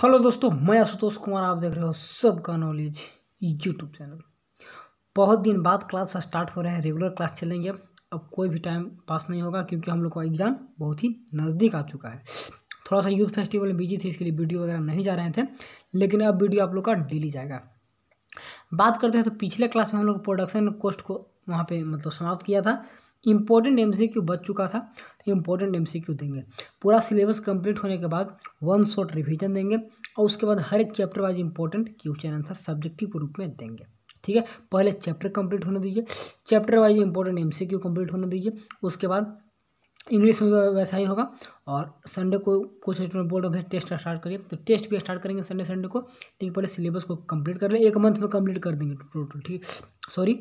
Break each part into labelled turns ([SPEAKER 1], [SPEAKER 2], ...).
[SPEAKER 1] hello दोस्तों मैं आशुतोष कुमार आप देख रहे हो सबका नॉलेज यूट्यूब चैनल बहुत दिन बाद क्लास स्टार्ट हो रहा है रेगुलर क्लास चलेंगे अब अब कोई भी टाइम पास नहीं होगा क्योंकि हम लोग का एग्ज़ाम बहुत ही नज़दीक आ चुका है थोड़ा सा यूथ फेस्टिवल में बिजी थे इसके लिए वीडियो वगैरह नहीं जा रहे थे लेकिन अब वीडियो आप लोग का डेली जाएगा बात करते हैं तो पिछले क्लास में हम लोग प्रोडक्शन कोस्ट को वहाँ पर मतलब समाप्त किया था इंपॉर्टेंट एम सी क्यू बच चुका था तो इम्पोर्टेंट एम सी क्यू देंगे पूरा सिलेबस कंप्लीट होने के बाद वन शॉट रिविजन देंगे और उसके बाद हर एक chapter wise important question answer subjective के रूप में देंगे ठीक है पहले चैप्टर कंप्लीट होने दीजिए chapter wise important M C Q complete होने दीजिए उसके बाद इंग्लिश में वैसा ही होगा और संडे को कुछ स्टूडेंट बोल रहे भाई टेस्ट स्टार्ट करिए तो टेस्ट भी स्टार्ट करेंगे संडे संडे को लेकिन पहले सिलेबस को कंप्लीट कर लें एक मंथ में कंप्लीट कर देंगे टोटल ठीक है सॉरी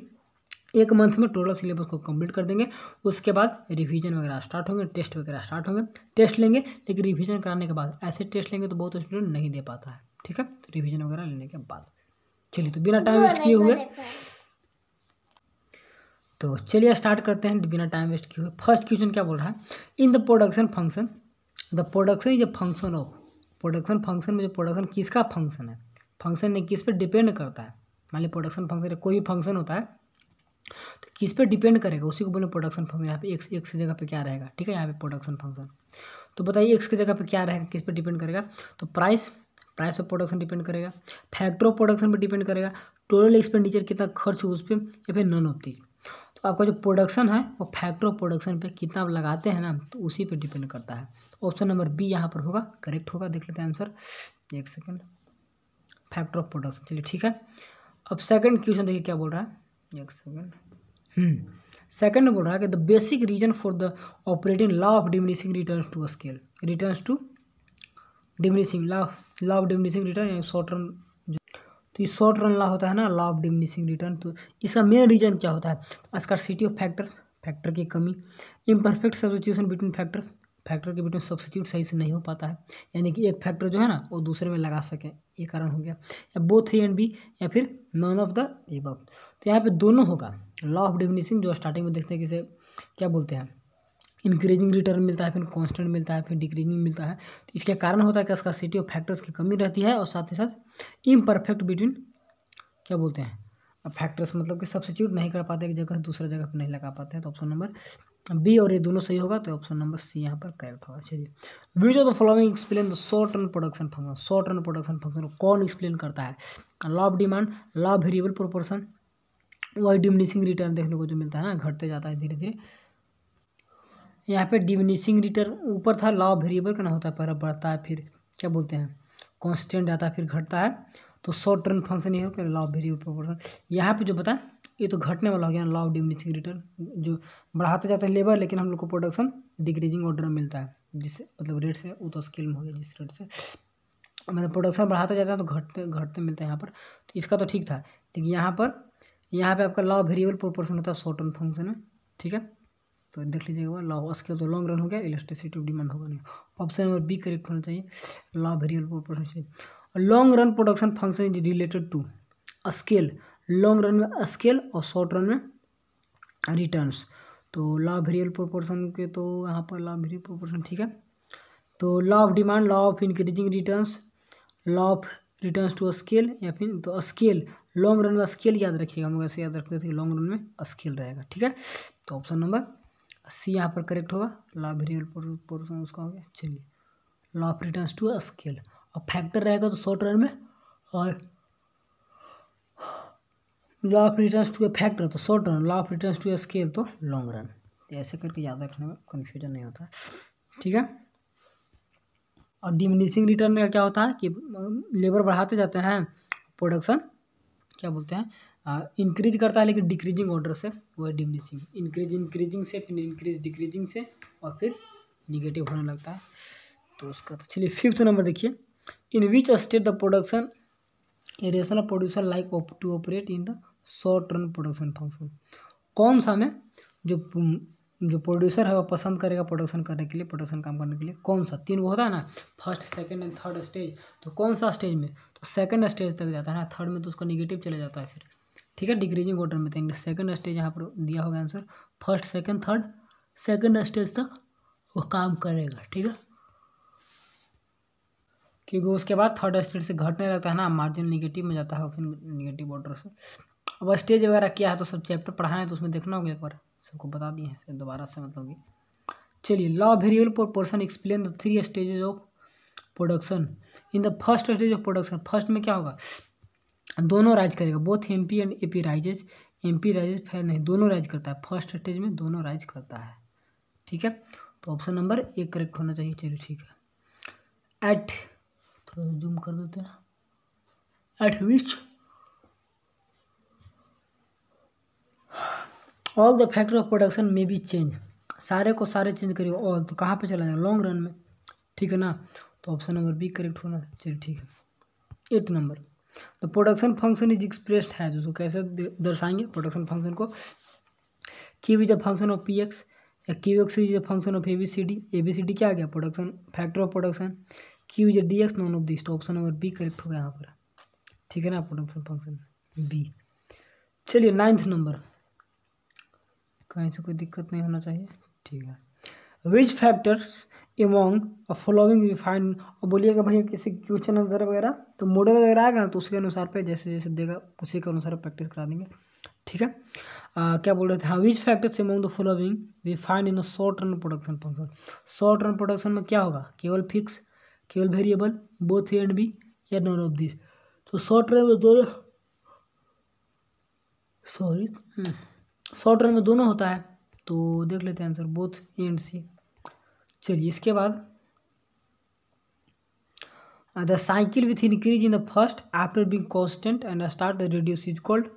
[SPEAKER 1] एक मंथ में टोटल सिलेबस को कंप्लीट कर देंगे उसके बाद रिवीजन वगैरह स्टार्ट होंगे टेस्ट वगैरह स्टार्ट होंगे टेस्ट लेंगे लेकिन रिवीजन कराने के बाद ऐसे टेस्ट लेंगे तो बहुत स्टूडेंट नहीं दे पाता है ठीक है तो रिवीजन वगैरह लेने के बाद चलिए तो बिना टाइम वेस्ट किए हुए तो चलिए स्टार्ट करते हैं बिना टाइम वेस्ट किए हुए फर्स्ट क्वेश्चन क्या बोल रहा है in the production function the production is a function of production function में जो प्रोडक्शन किसका फंक्शन है फंक्शन ने किस पर डिपेंड करता है मान ली प्रोडक्शन फंक्शन कोई भी फंक्शन होता है तो किस पे डिपेंड करेगा उसी को बोले प्रोडक्शन फंक्शन यहाँ पे एक्स एक्स की जगह पे क्या रहेगा ठीक है यहाँ पे प्रोडक्शन फंक्शन तो बताइए एक्स की जगह पे क्या रहेगा किस पे डिपेंड करेगा तो price price of production depend करेगा फैक्टर ऑफ प्रोडक्शन पर डिपेंड करेगा टोटल एक्सपेंडिचर कितना खर्च हो उस पर या फिर नन ऑफ दीज तो आपका जो प्रोडक्शन है वो फैक्टर ऑफ प्रोडक्शन पर कितना आप लगाते हैं ना तो उसी पर डिपेंड करता है ऑप्शन नंबर बी यहाँ पर होगा करेक्ट होगा देख लेते हैं आंसर एक सेकेंड फैक्टर ऑफ प्रोडक्शन चलिए ठीक है अब सेकंड क्वेश्चन देखिए क्या बोल रहा है एक सेकंड सेकंड बोल रहा है कि the basic reason for the operating law of diminishing return to scale return to diminishing law law of diminishing return short run तो ये शॉर्ट रन लॉ होता है ना लॉ ऑफ डिमिनिशिंग रिटर्न तो इसका मेन रीजन क्या होता है तो ऑफ फैक्टर्स फैक्टर की कमी imperfect substitution between factors factor के बीच में सब्सिट्यूट सही से नहीं हो पाता है यानी कि एक फैक्टर जो है ना वो दूसरे में लगा सकें ये कारण हो गया या बोथ ए एंड बी या फिर नॉन ऑफ द एब तो यहाँ पे दोनों होगा लॉ ऑफ डिमिनिशिंग जो स्टार्टिंग में देखते हैं किसे क्या बोलते हैं इंक्रीजिंग रिटर्न मिलता है फिर कांस्टेंट मिलता है फिर डिक्रीजिंग मिलता है तो इसके कारण होता है कि सिटी ऑफ फैक्टर्स की कमी रहती है और साथ ही साथ इम्परफेक्ट बिटवीन क्या बोलते हैं फैक्टर्स मतलब कि सब्सिट्यूट नहीं कर पाते एक जगह से दूसरा जगह पर नहीं लगा पाते हैं तो ऑप्शन नंबर बी और ये दोनों सही होगा तो ऑप्शन नंबर सी यहाँ पर करेक्ट होगा चलिए which of the following explain the short run production function short run production function कौन एक्सप्लेन करता है law of demand law variable proportion वही डिमिनिशिंग रिटर्न देखने को जो मिलता है ना घटते जाता है धीरे धीरे यहाँ पे डिमिनिशिंग रिटर्न ऊपर था लॉ वेरिएबल का ना होता है पहले बढ़ता है फिर क्या बोलते हैं कॉन्स्टेंट जाता है फिर घटता है तो शॉर्ट टर्न फंक्शन ये हो कि लॉ वेरिएबल प्रोपोर्शन यहाँ पे जो बताए ये तो घटने वाला हो गया लॉ ऑफ डिमिनिशिंग रिटर्न जो बढ़ाते जाते हैं लेबर लेकिन हम लोग को प्रोडक्शन डिक्रीजिंग ऑर्डर में मिलता है जिस मतलब रेट से वो तो स्केल में हो गया जिस रेट से मतलब प्रोडक्शन बढ़ाते जाते हैं तो घटते घटते मिलते हैं यहाँ पर तो इसका तो ठीक था लेकिन यहाँ पर यहाँ पर आपका लॉ वेरिएबल प्रोपोर्शन होता है शॉर्ट टर्म फंक्शन में ठीक है तो देख लीजिएगा लॉ स्केल तो लॉन्ग रन हो गया इलेक्ट्रिसिटी ऑफ डिमांड होगा नहीं ऑप्शन नंबर बी करेक्ट होना चाहिए law variable proportion long run production function is related to scale long run में स्केल और शॉर्ट रन में रिटर्न्स तो लॉ ऑफ रियल प्रोपोर्शन के तो यहाँ पर लॉ ऑफ रियल प्रोपोर्शन ठीक है तो law of demand law of increasing returns law of returns to scale या फिर तो स्केल लॉन्ग रन में स्केल याद रखिएगा हम ऐसे याद रखते थे लॉन्ग रन में स्केल रहेगा ठीक है तो ऑप्शन नंबर सी यहाँ पर करेक्ट होगा लॉ ऑफ रियल प्रोपोर्शन उसका हो गया चलिए law of returns to scale और फैक्टर रहेगा तो शॉर्ट रन में और law of return to a factor तो short run law of return to a scale तो लॉन्ग रन ऐसे करके याद रखने में कन्फ्यूजन नहीं होता ठीक है और डिमिनिशिंग रिटर्न में क्या होता है कि लेबर बढ़ाते जाते हैं प्रोडक्शन क्या बोलते हैं इंक्रीज करता है लेकिन डिक्रीजिंग ऑर्डर से वो डिमिनिशिंग इंक्रीज इंक्रीजिंग से फिर इंक्रीज डिक्रीजिंग से और फिर निगेटिव होने लगता है तो उसका तो चलिए फिफ्थ नंबर देखिए in which state the production a rational producer like op to operate in short run production function कौन सा में जो जो प्रोड्यूसर है वो पसंद करेगा प्रोडक्शन करने के लिए प्रोडक्शन काम करने के लिए कौन सा तीन वो होता है ना first second and third stage तो कौन सा स्टेज में तो सेकंड स्टेज तक जाता है ना थर्ड में तो उसका निगेटिव चला जाता है फिर ठीक है डिक्रीजिंग ऑर्डर में देंगे सेकंड स्टेज यहाँ पर दिया होगा answer first second third second stage तक वो काम करेगा ठीक है क्योंकि उसके बाद थर्ड स्टेज से घटने लगता है ना मार्जिन निगेटिव में जाता है फिर निगेटिव ऑर्डर से अब स्टेज वगैरह क्या है तो सब चैप्टर पढ़ाएं तो उसमें देखना होगा एक बार सबको बता दिए हैं दोबारा से मतलब कि चलिए law variable proportion explain the three stages of production in the first stage of production first में क्या होगा दोनों राज करेगा both M P and A P rises M P rises नहीं दोनों राज करता है फर्स्ट स्टेज में दोनों राज करता है ठीक है तो ऑप्शन नंबर एक करेक्ट होना चाहिए चलिए ठीक है एट थोड़ा जूम कर देते हैं at which all the factor of production में बी चेंज सारे को सारे चेंज करिए ऑल तो कहाँ पे चला जाए लॉन्ग रन में ठीक है ना तो ऑप्शन नंबर बी करेक्ट होना चलिए ठीक है eight number the production function is expressed है उसको कैसे दर्शाएंगे प्रोडक्शन फंक्शन को Q with the function of P X या Q X is the function of A B C D A B C D क्या गया प्रोडक्शन फैक्टर ऑफ प्रोडक्शन की is D X none of this तो option number B correct होगा यहाँ पर ठीक है ना प्रोडक्शन फंक्शन बी चलिए नाइन्थ नंबर कहीं से कोई दिक्कत नहीं होना चाहिए ठीक है which factors among following refine और बोलिएगा भैया किसी क्वेश्चन आंसर वगैरह तो मॉडल वगैरह आएगा ना तो उसके अनुसार पे जैसे जैसे देगा उसी के अनुसार प्रैक्टिस करा देंगे ठीक है आ, क्या बोल रहे थे हाँ which factors among the following refine in the short run production function short run production में क्या होगा केवल फिक्स केवल variable both A and B या नॉन ऑफ दिस तो शॉर्ट रन में दो सॉरी शॉर्ट रन में दोनों होता है तो देख लेते हैं answer both A and C चलिए इसके बाद the cycle with increase in the first after being constant and start reduce is called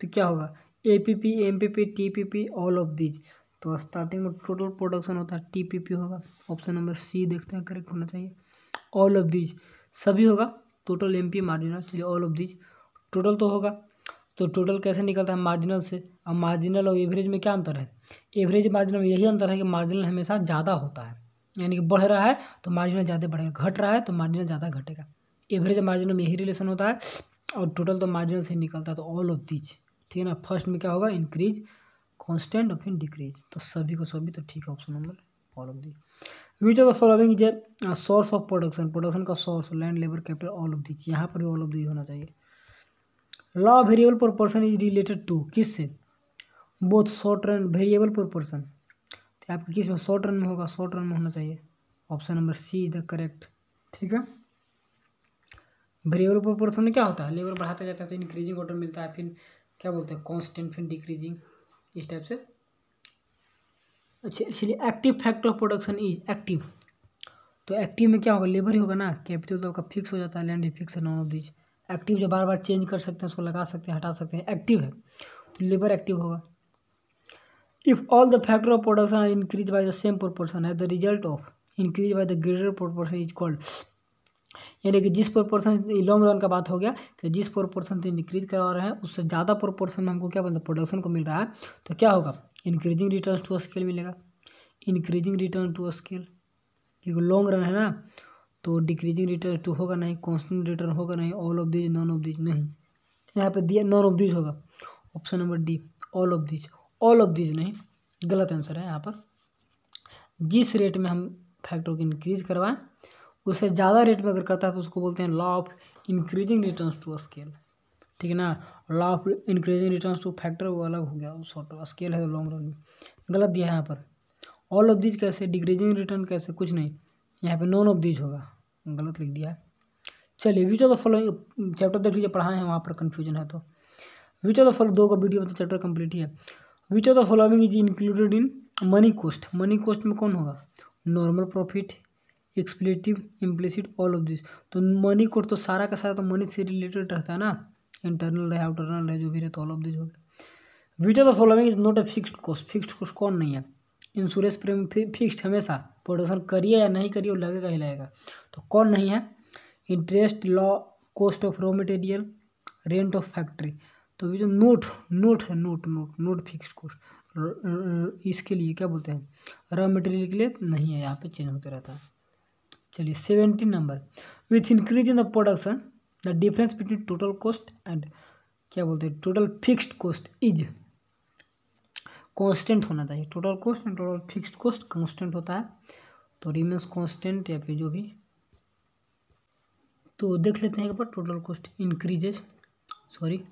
[SPEAKER 1] तो क्या होगा A P P M P P T P P all of these तो starting में total production होता है टी पी पी होगा option number C देखते हैं करेक्ट होना चाहिए ऑल ऑफ दीज सभी होगा टोटल एम पी मार्जिनल चलिए ऑल ऑफ दीज टोटल तो होगा तो टोटल कैसे निकलता है मार्जिनल से अब मार्जिनल और एवरेज में क्या अंतर है एवरेज मार्जिनल में यही अंतर है कि मार्जिनल हमेशा ज़्यादा होता है यानी कि बढ़ रहा है तो मार्जिनल ज़्यादा बढ़ेगा घट रहा है तो मार्जिनल ज़्यादा घटेगा एवरेज मार्जिनल में यही रिलेशन होता है और टोटल तो मार्जिनल से निकलता है तो ऑल ऑफ दिच ठीक है ना फर्स्ट में क्या होगा इंक्रीज कॉन्स्टेंट और फिर डिक्रीज तो सभी को सभी तो ठीक है option number all of the which of the following source of production production का source land labour capital all of which यहाँ पर भी ऑल ऑफ दिच होना चाहिए law of variable proportion is related to किस से both short run variable proportion तो आपके किस में शॉर्ट रन में होगा शॉर्ट रन में होना चाहिए option number C is the correct ठीक है वेरिएबल प्रोपोर्शन में क्या होता है लेवल बढ़ाता जाता है तो इंक्रीजिंग ऑर्डर मिलता है फिर क्या बोलते हैं कॉन्स्टेंट फिर डिक्रीजिंग इस टाइप से अच्छा इसलिए active factor of production is active तो एक्टिव में क्या होगा लेबर ही होगा ना कैपिटल तो आपका फिक्स हो जाता है लैंड फिक्स है नॉन ऑफ दीज एक्टिव जो बार बार चेंज कर सकते हैं उसको लगा सकते हैं हटा सकते हैं एक्टिव है तो लेबर एक्टिव होगा if all the factor of production are increase by the same proportion है the result of increase by the greater proportion is called यानी कि जिस प्रोपोर्शन लॉन्ग रन का बात हो गया कि जिस प्रोपोर्शन से इंक्रीज करवा रहे हैं उससे ज़्यादा प्रोपोर्शन में हमको क्या है प्रोडक्शन को मिल रहा है तो क्या होगा इंक्रीजिंग रिटर्न टू स्केल मिलेगा इंक्रीजिंग रिटर्न टू स्केल क्योंकि लॉन्ग रन है ना तो डिक्रीजिंग रिटर्न टू होगा नहीं कॉन्स्टेंट रिटर्न होगा नहीं all of these none of these नहीं यहाँ पे दिया नॉन ऑफ दिज होगा option number D all of these all of these नहीं गलत आंसर है यहाँ पर जिस रेट में हम फैक्टर को इंक्रीज करवाएं उससे ज़्यादा रेट में अगर करता है तो उसको बोलते हैं law of increasing return to scale ठीक है ना law of increasing return to factor वो अलग हो गया शॉर्ट स्केल है लॉन्ग रन में गलत दिया है यहाँ पर ऑल ऑफ दिज कैसे डिक्रीजिंग रिटर्न कैसे कुछ नहीं यहाँ पे नॉन ऑफ दीज होगा गलत लिख दिया है चलिए which of the following chapter देख लीजिए पढ़ाए हैं वहाँ पर कन्फ्यूजन है तो विच ऑफ द फॉलो दो का वीडियो मतलब चैप्टर कम्प्लीट ही है which of the following is included in money cost money cost में कौन होगा normal profit explicit implicit all of this तो मनी कोस्ट तो सारा का सारा तो मनी से रिलेटेड रहता है ना इंटरनल रहे आउटरनल रहे जो भी रहे तो ऑल ऑफ दिस हो गया which of the following is not a fixed cost fixed cost कौन नहीं है इंश्योरेंस प्रीमियम फिक्स फिक्स्ड हमेशा प्रोडक्शन करिए या नहीं करिए वो लगेगा ही लगेगा तो कौन नहीं है interest law cost of raw material rent of factory तो ये जो नोट नोट है not not not fix cost इसके लिए क्या बोलते हैं रॉ मटेरियल के लिए नहीं है यहाँ पे चेंज होते रहता है चलिए seventeen number with increase in the production the difference between total cost and क्या बोलते हैं total fixed cost is constant होना चाहिए total cost and total fixed cost constant होता है तो रिमेंस कांस्टेंट या फिर जो भी तो देख लेते हैं एक बार total cost increases sorry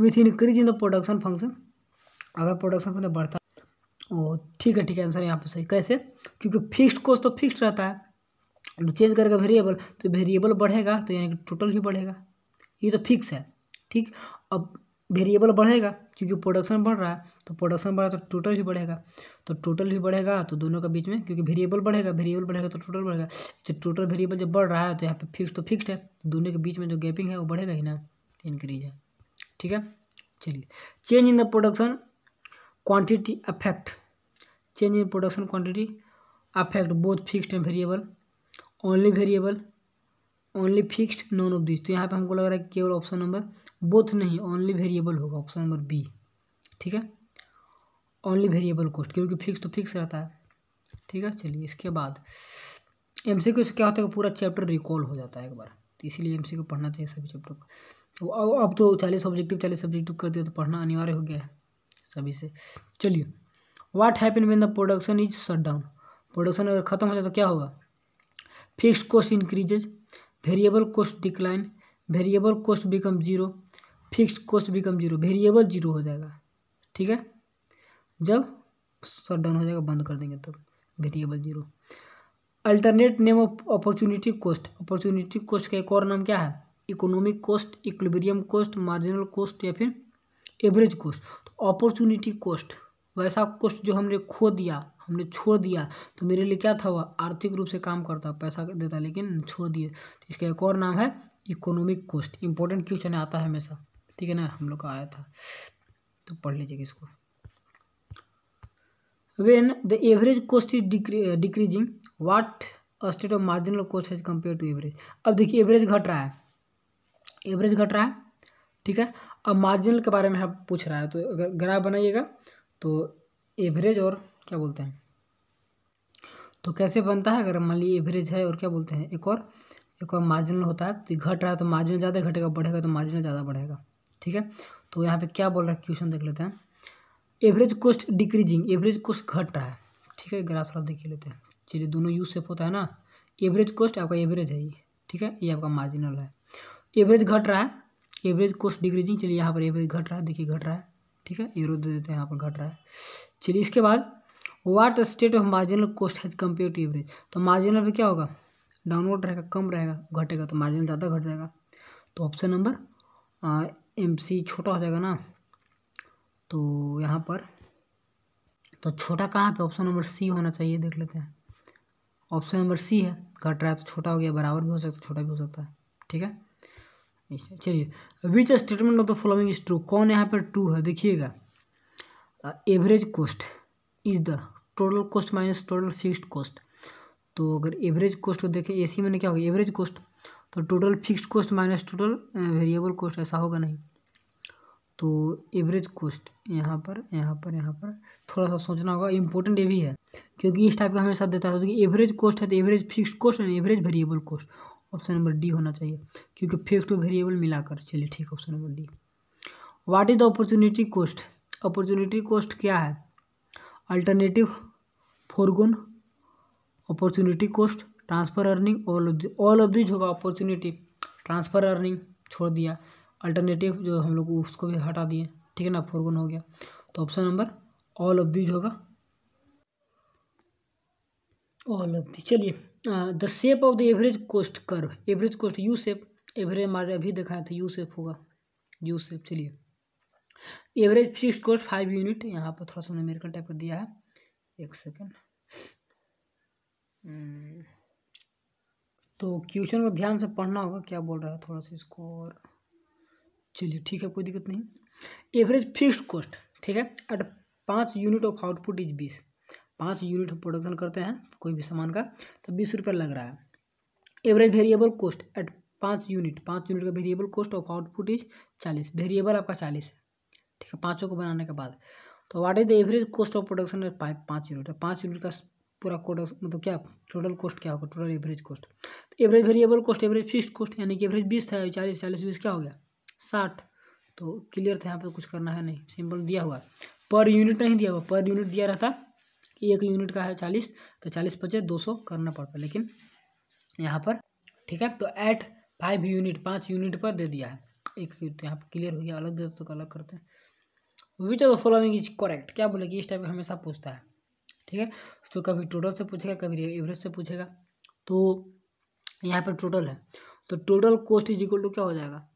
[SPEAKER 1] with increase in the production function अगर प्रोडक्शन फंक्शन बढ़ता ओ ठीक है ठीक है आंसर यहाँ पे सही कैसे क्योंकि फिक्स्ड कॉस्ट तो फिक्स रहता है तो चेंज करेगा वेरिएबल तो वेरिएबल बढ़ेगा तो यानी कि टोटल भी बढ़ेगा ये तो फिक्स है ठीक अब वेरिएबल बढ़ेगा क्योंकि प्रोडक्शन बढ़ रहा है तो प्रोडक्शन बढ़ा तो टोटल भी बढ़ेगा तो टोटल भी बढ़ेगा तो दोनों के बीच में क्योंकि वेरिएबल बढ़ेगा वेरिएबल बढ़ेगा तो टोटल बढ़ेगा तो टोटल वेरिएबल जब बढ़ रहा है तो यहाँ पे फिक्स तो फिक्स है तो दोनों के बीच में जो गैपिंग है वो बढ़ेगा ही ना तो इंक्रीज है ठीक है चलिए change in the production quantity affect change in production quantity affect both fixed and variable only variable only fixed none of this तो यहाँ पे हमको लग रहा है केवल ऑप्शन नंबर बोथ नहीं ओनली वेरिएबल होगा ऑप्शन नंबर बी ठीक है ओनली वेरिएबल कॉस्ट क्योंकि फिक्स तो फिक्स रहता है ठीक है चलिए इसके बाद एम सी से क्या होता है पूरा चैप्टर रिकॉल हो जाता है एक बार तो इसीलिए एम सी पढ़ना चाहिए सभी चैप्टर को तो अब तो चालीस ऑब्जेक्टिव चालीस सब्जेक्टिव कर दिया तो पढ़ना अनिवार्य हो गया है सभी से चलिए what happen when the production is shut down production अगर खत्म हो जाए तो क्या होगा fix cost increases variable cost decline variable cost become zero fix cost become zero variable zero हो जाएगा ठीक है जब शट डाउन हो जाएगा बंद कर देंगे तब variable zero alternate name of opportunity cost opportunity cost का एक और नाम क्या है economic cost equilibrium cost marginal cost या फिर एवरेज कॉस्ट तो अपॉर्चुनिटी कॉस्ट वैसा कुछ जो हमने खो दिया हमने छोड़ दिया तो मेरे लिए क्या था वह आर्थिक रूप से काम करता पैसा देता लेकिन छोड़ दिए तो इसका एक और नाम है इकोनॉमिक कोस्ट इंपॉर्टेंट क्वेश्चन आता है हमेशा ठीक है ना हम लोग का आया था तो पढ़ लीजिए इसको when the average cost is decreasing what state of marginal cost has compare to average अब देखिए एवरेज घट रहा है एवरेज घट रहा है ठीक है अब मार्जिनल के बारे में आप पूछ रहा है तो अगर ग्राफ बनाइएगा तो एवरेज और क्या बोलते हैं तो कैसे बनता है अगर मान ली एवरेज है और क्या बोलते हैं एक और एक और मार्जिनल होता है तो घट रहा है तो मार्जिनल ज़्यादा घटेगा बढ़ेगा तो मार्जिनल ज़्यादा बढ़ेगा ठीक है तो यहाँ पे क्या बोल रहा है क्वेश्चन देख लेते हैं average cost decreasing average cost घट रहा है ठीक है ग्राफ थोड़ा देख लेते हैं चलिए दोनों यू सेफ होता है ना एवरेज कॉस्ट आपका एवरेज है ये ठीक है ये आपका मार्जिनल है एवरेज घट रहा है एवरेज कॉस्ट डिक्रीजिंग चलिए यहाँ पर एवरेज घट रहा है देखिए घट रहा है ठीक है यूरो दे देते हैं यहाँ पर घट रहा है चलिए इसके बाद what state of marginal cost has compare to average तो मार्जिनल पर क्या होगा डाउनवर्ड रहेगा कम रहेगा घटेगा तो मार्जिनल ज़्यादा घट जाएगा तो ऑप्शन नंबर एम सी छोटा हो जाएगा ना तो यहाँ पर तो छोटा कहाँ पे ऑप्शन नंबर सी होना चाहिए देख लेते हैं ऑप्शन नंबर सी है घट रहा है तो छोटा हो गया बराबर भी हो सकता है छोटा भी हो सकता है ठीक है चलिए which statement of the following is true कौन यहाँ पर ट्रू है देखिएगा average cost is the total cost minus total fixed cost तो अगर एवरेज कॉस्ट को देखें एसी में क्या होगा एवरेज कॉस्ट तो total fixed cost minus total variable cost ऐसा होगा नहीं तो एवरेज कॉस्ट यहाँ पर यहाँ पर यहाँ पर थोड़ा सा सोचना होगा इंपॉर्टेंट ये भी है क्योंकि इस टाइप का हमेशा देता है तो एवरेज कॉस्ट है तो average fix cost and average variable cost option number D होना चाहिए क्योंकि टू वेरिएबल मिलाकर चलिए ठीक option number D what is the opportunity cost opportunity cost क्या है alternative foregone opportunity cost transfer earning all of all of these होगा opportunity transfer earning छोड़ दिया अल्टरनेटिव जो हम लोग उसको भी हटा दिए ठीक है ना फोरगोन हो गया तो option number all of these होगा ऑल ऑफ दी चलिए the shape of the average cost curve average cost U shape average हमारे अभी दिखाया था यू सेप होगा यू सेप चलिए average fix cost five unit यहाँ पर थोड़ा सा न्यूमेरिकल टाइप का दिया है एक सेकेंड हम्म, तो क्वेश्चन को ध्यान से पढ़ना होगा क्या बोल रहा है थोड़ा सा इसको और चलिए ठीक है कोई दिक्कत नहीं एवरेज फिक्स कॉस्ट ठीक है एट पाँच यूनिट ऑफ आउटपुट इज बीस पाँच यूनिट प्रोडक्शन करते हैं कोई भी सामान का तो बीस रुपये लग रहा है एवरेज वेरिएबल कॉस्ट एट पाँच यूनिट पाँच यूनिट का variable cost of output is चालीस वेरिएबल आपका चालीस है ठीक है पाँचों को बनाने के बाद तो what is the average cost of production at पाँच यूनिट पाँच यूनिट तो का पूरा कोडक्स मतलब क्या टोटल कॉस्ट क्या होगा टोटल एवरेज कॉस्ट तो average variable cost average fix cost यानी कि एवरेज बीस था चालीस चालीस बीस क्या हो गया साठ तो क्लियर था यहाँ पर कुछ करना है नहीं सिंपल दिया हुआ पर यूनिट नहीं दिया हुआ पर यूनिट दिया रहता कि एक यूनिट का है चालीस तो चालीस पचे दो सौ करना पड़ता है लेकिन यहाँ पर ठीक है तो एट फाइव यूनिट पाँच यूनिट पर दे दिया है एक तो यहाँ पर क्लियर हो गया अलग दे तो अलग करते हैं which of the following is correct क्या बोले कि इस टाइप हमेशा पूछता है ठीक है तो कभी टोटल से पूछेगा कभी एवरेज से पूछेगा तो यहाँ पर टोटल है तो total cost is equal to क्या हो जाएगा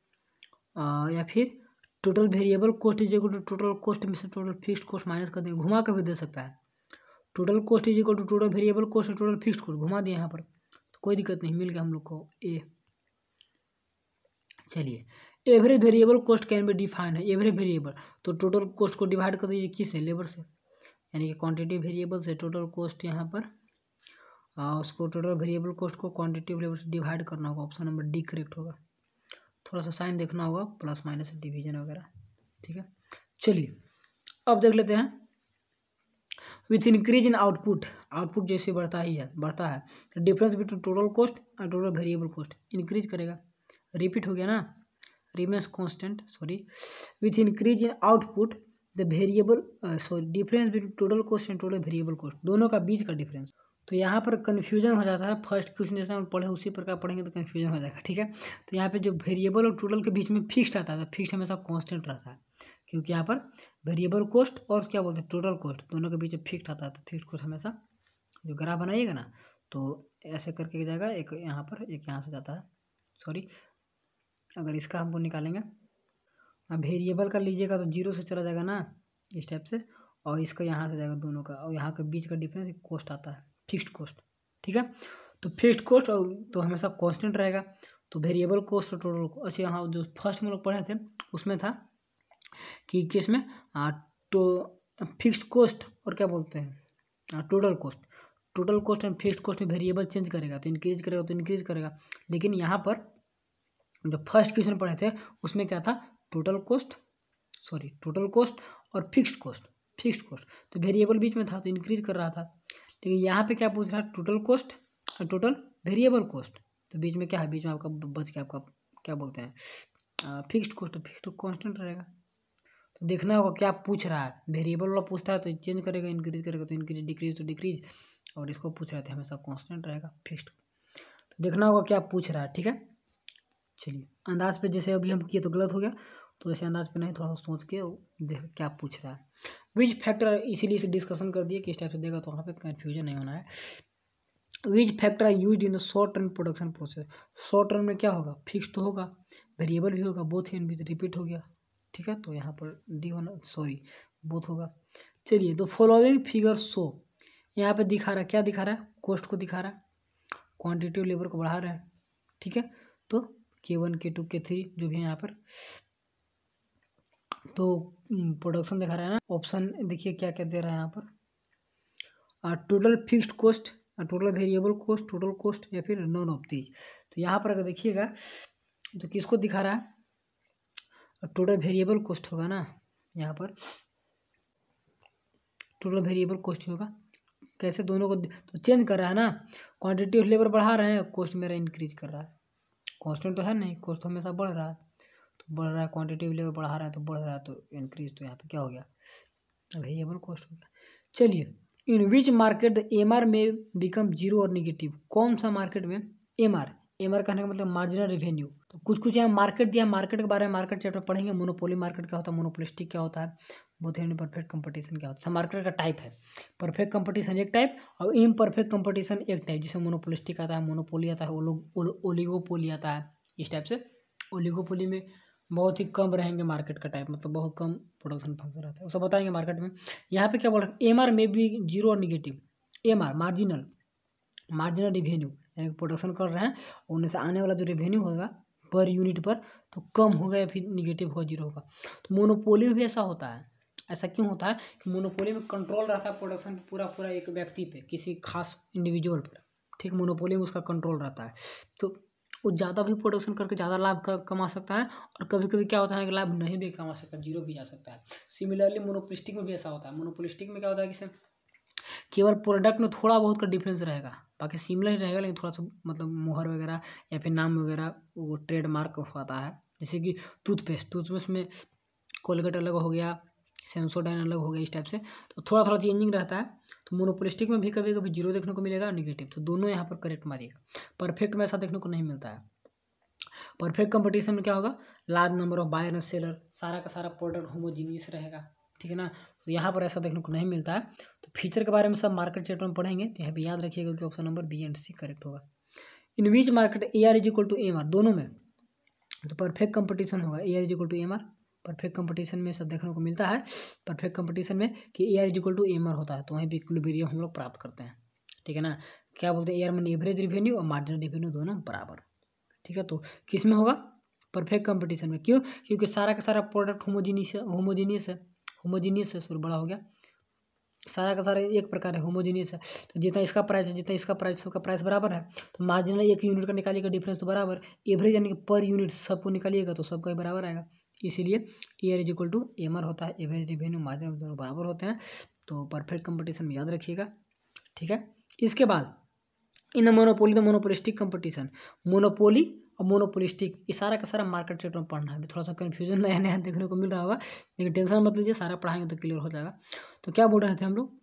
[SPEAKER 1] आ, या फिर total variable cost is equal to total cost में से टोटल फिक्स्ड कॉस्ट माइनस कर देंगे घुमा कर भी दे सकता है total cost is equal to total variable cost और टोटल फिक्स कॉस्ट घुमा दिया यहाँ पर तो कोई दिक्कत नहीं मिल गया हम लोग को ए चलिए average variable cost can be defined है एवरेज वेरिएबल तो टोटल कॉस्ट को डिवाइड कर दीजिए किस है लेबर से यानी कि क्वांटिटी वेरिएबल से टोटल कॉस्ट यहाँ पर आ, उसको टोटल वेरिएबल कॉस्ट को क्वांटिटी लेबर से डिवाइड करना होगा ऑप्शन नंबर डी करेक्ट होगा थोड़ा सा साइन देखना होगा प्लस माइनस डिवीजन वगैरह ठीक है चलिए अब देख लेते हैं with increase in output output जैसे बढ़ता ही है बढ़ता है डिफरेंस बिटवीन टोटल कॉस्ट और टोटल वेरिएबल कॉस्ट इंक्रीज करेगा रिपीट हो गया ना remains constant sorry with increase in output the variable sorry difference between total cost and total variable cost दोनों का बीच का डिफरेंस तो यहाँ पर कन्फ्यूजन हो जाता है फर्स्ट क्वेश्चन जैसे हम पढ़े उसी प्रकार पढ़ेंगे तो कन्फ्यूजन हो जाएगा ठीक है तो यहाँ पे जो वेरिएबल और टोटल के बीच में फिक्स्ड आता है फिक्स्ड तो हमेशा कांस्टेंट रहता है क्योंकि यहाँ पर वेरिएबल कॉस्ट और क्या बोलते हैं टोटल कॉस्ट दोनों के बीच फिक्स आता है तो फिक्स कॉस्ट हमेशा जो ग्राफ बनाइएगा ना तो ऐसे करके जाएगा एक यहाँ पर एक यहाँ से जाता है सॉरी अगर इसका हमको निकालेंगे वेरिएबल का लीजिएगा तो जीरो से चला जाएगा ना इस टाइप से और इसका यहाँ से जाएगा दोनों का और यहाँ के बीच का डिफरेंस कॉस्ट आता है फिक्स्ड कॉस्ट ठीक है तो फिक्स्ड कॉस्ट और तो हमेशा कॉन्स्टेंट रहेगा तो वेरिएबल कॉस्ट और टोटल अच्छा यहाँ जो फर्स्ट में लोग पढ़े थे उसमें था कि किस में तो फिक्स्ड कॉस्ट और क्या बोलते हैं total cost total cost and fixed cost में वेरिएबल चेंज करेगा तो इंक्रीज करेगा तो इंक्रीज करेगा लेकिन यहाँ पर जो फर्स्ट क्वेश्चन पढ़े थे उसमें क्या था total cost sorry total cost और फिक्स्ड कॉस्ट फिक्स्ड कॉस्ट तो वेरिएबल बीच में था तो इंक्रीज कर रहा था लेकिन यहाँ पर क्या पूछ रहा है टोटल कॉस्ट और टोटल वेरिएबल कॉस्ट तो बीच में क्या है बीच में आपका बच के आपका क्या बोलते हैं फिक्स्ड कॉस्ट फिक्स्ड कॉन्स्टेंट रहेगा तो देखना होगा क्या पूछ रहा है वेरिएबल वाला पूछता है तो चेंज करेगा इंक्रीज करेगा तो इंक्रीज डिक्रीज तो डिक्रीज और इसको पूछ रहे थे तो हमेशा कॉन्स्टेंट रहेगा फिक्स्ड तो देखना होगा क्या पूछ रहा है ठीक है चलिए अंदाज पे जैसे अभी हम किए तो गलत हो गया तो ऐसे अंदाज पे नहीं थोड़ा सोच के देख क्या पूछ रहा है विज फैक्टर इसीलिए इसे डिस्कशन कर दिए किस टाइप से देगा तो वहाँ पे कन्फ्यूजन नहीं होना है which factor are use in the short term production process short term में क्या होगा फिक्स तो होगा वेरिएबल भी होगा बोथ ही रिपीट हो गया ठीक है तो यहाँ पर डी होना सॉरी बोथ होगा चलिए तो फॉलोइंग फिगर शो यहाँ पे दिखा रहा है क्या दिखा रहा है कोस्ट को दिखा रहा है क्वान्टिटी लेबर को बढ़ा रहा है ठीक है तो के वन के टू के थ्री जो भी है यहाँ पर तो प्रोडक्शन दिखा रहा है ना ऑप्शन देखिए क्या क्या दे रहा है यहाँ पर total fixed cost total variable cost total cost या फिर नॉन ऑफ दीज तो यहाँ पर अगर देखिएगा तो किसको दिखा रहा है अब टोटल वेरिएबल कॉस्ट होगा ना यहाँ पर टोटल वेरिएबल कॉस्ट होगा कैसे दोनों को तो चेंज कर रहा है ना क्वांटिटी ऑफ लेबर बढ़ा रहे हैं कॉस्ट मेरा इंक्रीज कर रहा है कॉन्स्टेंट तो है नहीं कॉस्ट हमेशा बढ़ रहा है तो बढ़ रहा है क्वान्टिटी ऑफ लेबर बढ़ा रहा है तो बढ़ रहा है तो इंक्रीज तो यहाँ पर क्या हो गया वेरिएबल कॉस्ट हो गया चलिए in which market the M R में बिकम जीरो और निगेटिव कौन सा मार्केट में एम आर एम कहने का मतलब मार्जिनल रेवेन्यू तो कुछ कुछ यहाँ मार्केट दिया मार्केट के बारे में मार्केट चैप्टर पढ़ेंगे मोनोपोली मार्केट क्या होता है मोनोपोलिस्टिक क्या होता है बहुत ही परफेक्ट कंपटीशन क्या होता है मार्केट का टाइप है परफेक्ट कंपटीशन एक टाइप और इम परफेक्ट कंपटीशन एक टाइप जिसमें मोनोपोलिस्टिक आता है मोनोपोली आता है ओलिगोपोली आता है इस टाइप से ओलिगोपोली में बहुत ही कम रहेंगे मार्केट का टाइप मतलब बहुत कम प्रोडक्शन फंक्शन रहता है उसको बताएंगे मार्केट में यहाँ पे क्या बोल रहे हैं एम आर में भी जीरो और negative M R marginal marginal revenue यानी प्रोडक्शन कर रहे हैं उनमें से आने वाला जो रेवेन्यू होगा पर यूनिट पर तो कम होगा या फिर निगेटिव होगा जीरो होगा तो मोनोपोली में भी ऐसा होता है ऐसा क्यों होता है कि मोनोपोली में कंट्रोल रहता है प्रोडक्शन पूरा पूरा एक व्यक्ति पे किसी खास इंडिविजुअल पर ठीक मोनोपोली में उसका कंट्रोल रहता है तो वो ज़्यादा भी प्रोडक्शन करके ज़्यादा लाभ कमा सकता है और कभी कभी क्या होता है कि लाभ नहीं भी कमा सकता जीरो भी जा सकता है सिमिलरली मोनोपोलिस्टिक में भी ऐसा होता है मोनोपोलिस्टिक में क्या होता है कि केवल प्रोडक्ट में थोड़ा बहुत का डिफरेंस रहेगा बाकी सिमिलर ही रहेगा लेकिन थोड़ा सा मतलब मोहर वगैरह या फिर नाम वगैरह वो ट्रेडमार्क होता है जैसे कि टूथपेस्ट टूथपेस्ट में कोलगेट अलग हो गया सेंसोडाइन अलग हो गया इस टाइप से तो थोड़ा थोड़ा चेंजिंग रहता है तो मोनोपोलिस्टिक में भी कभी कभी जीरो देखने को मिलेगा और निगेटिव तो दोनों यहाँ पर करेक्ट मारिएगा परफेक्ट में ऐसा देखने को नहीं मिलता है परफेक्ट कंपटीशन में क्या होगा large number of buyer seller सारा का सारा प्रोडक्ट होमोजीनियस रहेगा ठीक है ना तो यहाँ पर ऐसा देखने को नहीं मिलता है तो फीचर के बारे में सब मार्केट चैप्टर में पढ़ेंगे तो यहाँ पर याद रखिएगा कि option number B and C correct होगा in which market A R is equal to M R दोनों में तो परफेक्ट कंपटीशन होगा A R is equal to M R perfect competition में सब देखने को मिलता है परफेक्ट कंपटीशन में कि A R is equal to M R होता है तो वहीं पर इक्विलिब्रियम हम लोग प्राप्त करते हैं ठीक है ना क्या बोलते हैं A R means average revenue और मार्जिनल रिवेन्यू दोनों बराबर ठीक है तो किस में होगा परफेक्ट कंपटीशन में क्यों क्योंकि सारा का सारा प्रोडक्ट होमोजीनियस है होमोजीनियस है होमोजीनियस है सॉरी बड़ा हो गया सारा का सारा एक प्रकार है होमोजीनियस है तो जितना इसका प्राइस है जितना इसका प्राइस सबका प्राइस बराबर है तो मार्जिनल एक यूनिट का निकालिएगा डिफरेंस तो बराबर एवरेज यानी कि पर यूनिट सबको निकालिएगा तो सबका ही बराबर आएगा इसीलिए A R is equal to M R होता है एवरेज रिवेन्यू मार्जिन दोनों बराबर होते हैं तो परफेक्ट कंपटीशन में याद रखिएगा ठीक है इसके बाद in monopoly the monopolistic competition monopoly और मोनोपोलिस्टिक ये सारा का सारा मार्केट रेट में पढ़ना है अभी थोड़ा सा कन्फ्यूजन नया नया देखने को मिल रहा होगा लेकिन टेंशन मत लीजिए सारा पढ़ाएंगे तो क्लियर हो जाएगा तो क्या बोल रहे थे हम लोग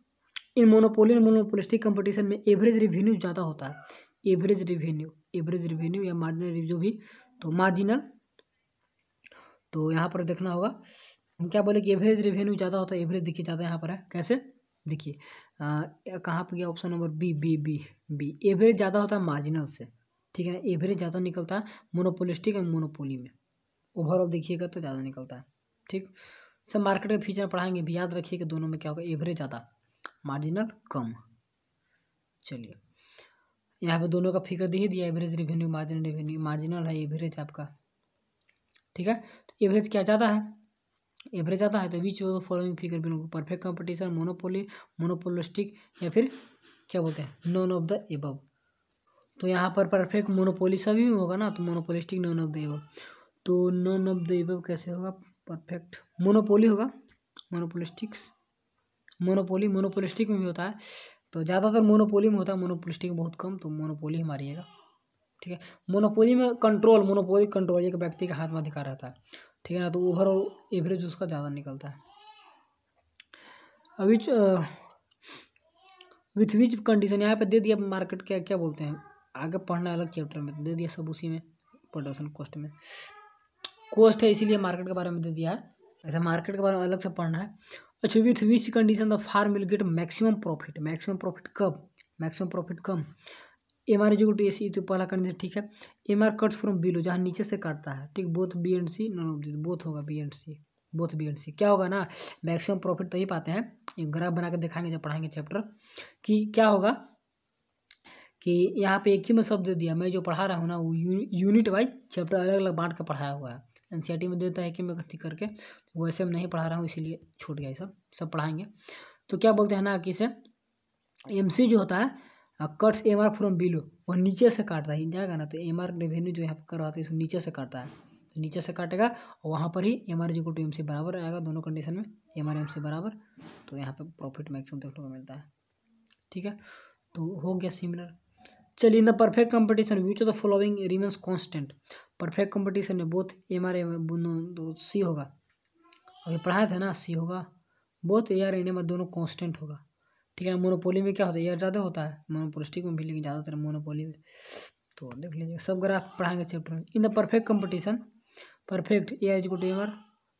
[SPEAKER 1] इन मोनोपोली और मोनोपोलिस्टिक कंपटीशन में एवरेज रिवेन्यू ज़्यादा होता है एवरेज रिवेन्यू एवरेज रिवेन्यू या मार्जिनल जो भी तो मार्जिनल तो यहाँ पर देखना होगा हम क्या बोले कि एवरेज रिवेन्यू ज़्यादा होता है एवरेज देखिए ज़्यादा यहाँ पर है कैसे देखिए कहाँ पर गया option number B B B B average ज़्यादा होता है मार्जिनल से ठीक है एवरेज ज़्यादा निकलता है मोनोपोलिस्टिक एंड मोनोपोली में ओवरऑल देखिएगा तो ज़्यादा निकलता है ठीक सर मार्केट में फीचर पढ़ाएंगे भी याद रखिए कि दोनों में क्या होगा एवरेज ज़्यादा मार्जिनल कम चलिए यहाँ पे दोनों का फिगर दे ही दिया average revenue marginal revenue marginal है एवरेज आपका ठीक है तो एवरेज क्या ज़्यादा है एवरेज ज़्यादा है तो बीच में फॉलोइंग फिगर भी परफेक्ट कंपटीशन मोनोपोली मोनोपोलिस्टिक या फिर क्या बोलते हैं नॉन ऑफ द एबव तो यहाँ पर परफेक्ट मोनोपोली सभी में होगा ना तो मोनोपोलिस्टिक नॉन ऑफ द तो नॉन ऑफ द कैसे होगा परफेक्ट मोनोपोली होगा मोनोपोलिस्टिक्स मोनोपोली मोनोपोलिस्टिक में भी होता है तो ज़्यादातर मोनोपोली में होता है मोनोपोलिस्टिक बहुत कम तो मोनोपोली हमारी है ठीक है मोनोपोली में कंट्रोल मोनोपोली कंट्रोल एक व्यक्ति के हाथ में अधिकार रहता है ठीक है ना तो ओवरऑल एवरेज उसका ज़्यादा निकलता है अभी विथ विच कंडीशन यहाँ पर दे दिया मार्केट क्या क्या बोलते हैं आगे पढ़ना अलग चैप्टर में दे दिया सब उसी में प्रोडक्शन कॉस्ट में कॉस्ट है इसीलिए मार्केट के बारे में दे दिया है ऐसा मार्केट के बारे में अलग से पढ़ना है अच्छा with which condition the firm will get maximum profit maximum profit कब मैक्सिमम प्रॉफिट कम एम आर जो टू ए सी तो पहला कंडीशन ठीक है M R cuts from below जहाँ नीचे से काटता है ठीक both B and C none of both होगा B and C both B and C क्या होगा ना मैक्सिमम प्रॉफिट तो ही पाते हैं ग्राफ बना के दिखाएंगे जब पढ़ाएंगे चैप्टर कि क्या होगा कि यहाँ पे एक ही में शब्द दिया मैं जो पढ़ा रहा हूँ ना वो यू, यूनिट वाइज चैप्टर अलग अलग बांट कर पढ़ाया हुआ है एन में देता है कि मैं कथी करके तो वैसे मैं नहीं पढ़ा रहा हूँ इसीलिए छूट गया सब सब पढ़ाएंगे तो क्या बोलते हैं ना कि इसे एम जो होता है cuts M R from below वो नीचे से काटता है जाएगा ना तो एम आर रेवेन्यू जो यहाँ पर करवाते हैं इसको नीचे से काटता है तो नीचे से काटेगा और वहाँ पर ही एम आर जी को टू एम सी बराबर आएगा दोनों कंडीशन में एम आर एम सी बराबर तो यहाँ पर प्रॉफिट मैक्सिमम देखने को मिलता है ठीक है तो हो गया सिमिलर चलिए in the perfect competition which of the following remains constant perfect competition में both M R M C होगा अभी पढ़ाया था ना सी होगा both A R and M दोनों कॉन्स्टेंट होगा ठीक है मोनोपोली में क्या होता है ए आर ज़्यादा होता है मोनोपोलिस्टिक में भी लेकिन ज़्यादातर मोनोपोली में तो देख लीजिए सब ग्राफ पढ़ाएंगे चैप्टर में in the perfect competition perfect A R is equal to M R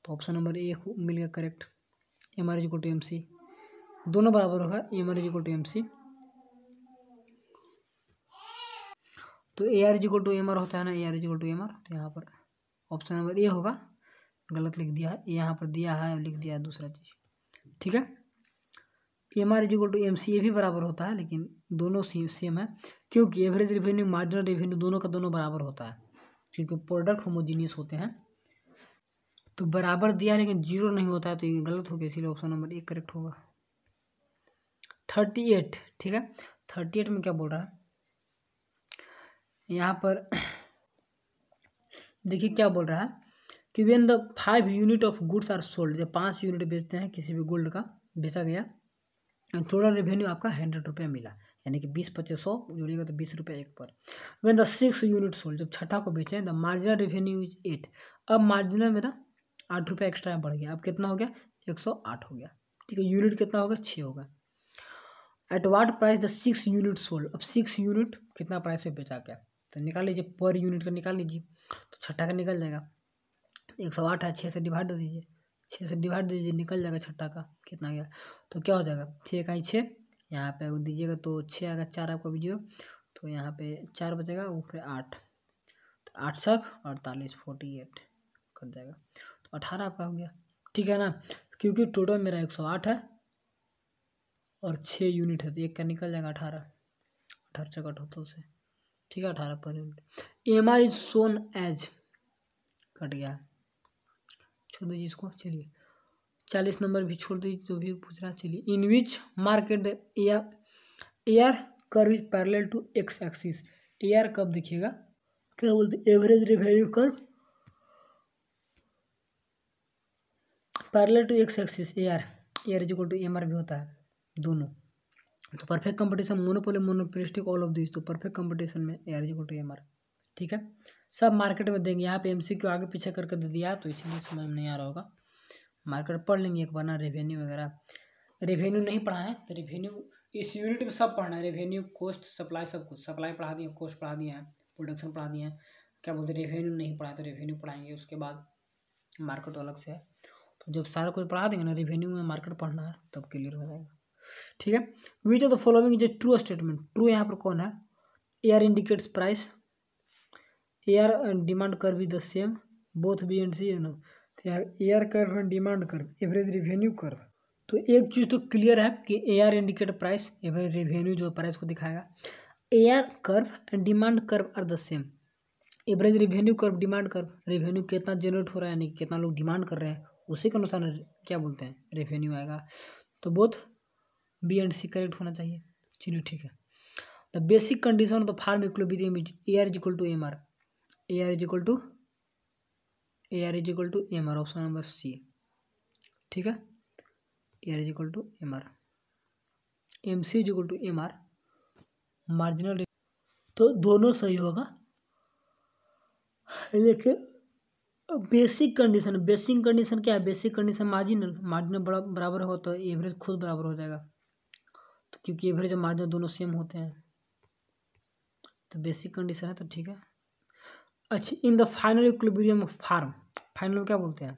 [SPEAKER 1] तो ऑप्शन नंबर ए मिल गया correct M R is equal to M C दोनों बराबर होगा M R is equal to M C तो A R is equal to M R होता है ना A R is equal to M R तो यहाँ पर ऑप्शन नंबर ए होगा गलत लिख दिया है यहाँ पर दिया है लिख दिया है दूसरा चीज़ ठीक है M R is equal to M C A भी बराबर होता है लेकिन दोनों सेम है क्योंकि एवरेज रेवेन्यू मार्जिनल रेवेन्यू दोनों का दोनों बराबर होता है क्योंकि प्रोडक्ट होमोजीनियस होते हैं तो बराबर दिया है लेकिन जीरो नहीं होता है तो ये गलत हो गया इसीलिए ऑप्शन नंबर एक करेक्ट होगा थर्टी एट ठीक है थर्टी एट में क्या बोल रहा है यहाँ पर देखिए क्या बोल रहा है कि when the five unit of goods are sold जब पाँच यूनिट बेचते हैं किसी भी गोल्ड का बेचा गया टोटल रेवेन्यू आपका हंड्रेड रुपया मिला यानी कि बीस पच्चीस सौ जोड़िएगा तो बीस रुपये एक पर when the six unit sold जब छठा को बेचें the marginal revenue is eight अब मार्जिनल मेरा आठ रुपये एक्स्ट्रा बढ़ गया अब कितना हो गया एक सौ आठ हो गया ठीक है यूनिट कितना होगा छः होगा at what price the six unit sold अब सिक्स यूनिट कितना प्राइस में बेचा गया तो निकाल लीजिए पर यूनिट का निकाल लीजिए तो छठा का निकल जाएगा एक सौ आठ है छः से डिवाइड दे दीजिए छः से डिवाइड दे दीजिए निकल जाएगा छठा का कितना गया तो क्या हो जाएगा छः का ही छः यहाँ पे दीजिएगा तो छः आएगा चार आपका वीडियो तो यहाँ पे चार बचेगा ऊपर आठ तो आठ सख अड़तालीस फोर्टी एट कर जाएगा तो अठारह आपका हो गया ठीक है ना क्योंकि टोटल मेरा एक सौ आठ है और छः यूनिट है तो एक का निकल जाएगा अठारह अठारह चौकट अठहत्तर से ठीक है अठारह percent M R is shown as cut गया छोड़ दीजिए इसको चलिए चालीस नंबर भी छोड़ दीजिए जो भी पूछ रहा चलिए in which market the A R A R curve is parallel to X axis A R कब देखिएगा क्या बोलते average revenue curve parallel to X axis A R A R is equal to M R भी होता है दोनों तो perfect competition monopoly monopolistic all of this तो परफेक्ट कंपटीशन में A R equal to M R ठीक है सब मार्केट में देंगे यहाँ पे एम सी क्यू आगे पीछे करके दे दिया तो इसलिए समझ में नहीं आ रहा होगा मार्केट पढ़ लेंगे एक बार ना रेवेन्यू वगैरह रेवेन्यू नहीं पढ़ा है तो रेवेन्यू इस यूनिट में सब पढ़ना है रेवेन्यू कोस्ट सप्लाई सब कुछ सप्लाई पढ़ा दिए कोस्ट पढ़ा दिए हैं प्रोडक्शन पढ़ा दिए हैं क्या बोलते हैं रेवेन्यू नहीं पढ़ाए तो रेवेन्यू पढ़ाएंगे उसके बाद मार्केट अलग से है तो जब सारा कुछ पढ़ा देंगे ना रेवेन्यू में मार्केट पढ़ना है तब क्लियर हो जाएगा ठीक है which of the following is a true statement true यहाँ पर कौन है A R indicates price A R demand curve भी the same both B and C एन तो यहाँ A R curve demand curve average revenue curve तो एक चीज़ तो क्लियर है कि A R indicate price average revenue जो प्राइस को दिखाएगा A R curve and demand curve are the same average revenue curve demand curve revenue कितना जनरेट हो रहा है यानी कितना लोग डिमांड कर रहे हैं उसी के अनुसार क्या बोलते हैं रेवेन्यू आएगा तो both B and C correct होना चाहिए चलिए ठीक है the basic condition of the firm equilibrium is A R is equal to M R A R is equal to A R is equal to M R option number C ठीक है A R is equal to M R M C is equal to M R marginal तो दोनों सही होगा लेकिन basic condition basic condition क्या है basic condition marginal marginal बराबर हो तो एवरेज खुद बराबर हो जाएगा क्योंकि एवरेज और मार्जिन दोनों सेम होते हैं तो बेसिक कंडीशन है तो ठीक है अच्छा in the final equilibrium of firm final क्या बोलते हैं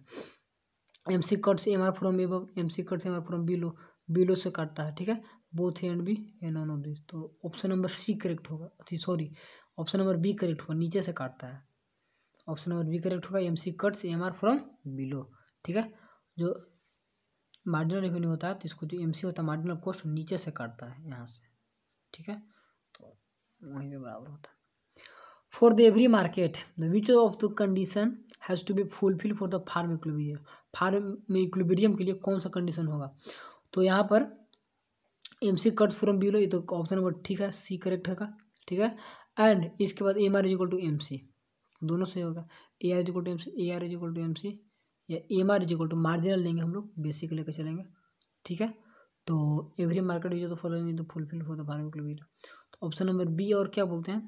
[SPEAKER 1] M C cuts M R from above M C cuts M R from below below से काटता है ठीक है both A and B and none of this तो ऑप्शन नंबर सी करेक्ट होगा sorry option number B correct होगा नीचे से काटता है ऑप्शन नंबर बी करेक्ट होगा M C cuts M R from below ठीक है जो मार्जिनल रेवेन्यू होता है तो इसको जो एम होता है मार्जिनल कॉस्ट नीचे से काटता है यहाँ से ठीक है तो वहीं पर बराबर होता है for the every market the which of the condition has to be fulfil for the firm equilibrium firm equilibrium के लिए कौन सा कंडीशन होगा तो यहाँ पर M C cuts from below ये तो ऑप्शन नंबर ठीक है सी करेक्ट होगा ठीक है एंड इसके बाद M R is equal to M C दोनों से होगा A R is equal to M C A R is equal to M C या M R is equal to marginal लेंगे हम लोग बेसिक लेकर चलेंगे ठीक है तो एवरी मार्केट यूज फॉलो नहीं तो फुलफिल फॉर द फार्मिंग तो ऑप्शन नंबर बी और क्या बोलते हैं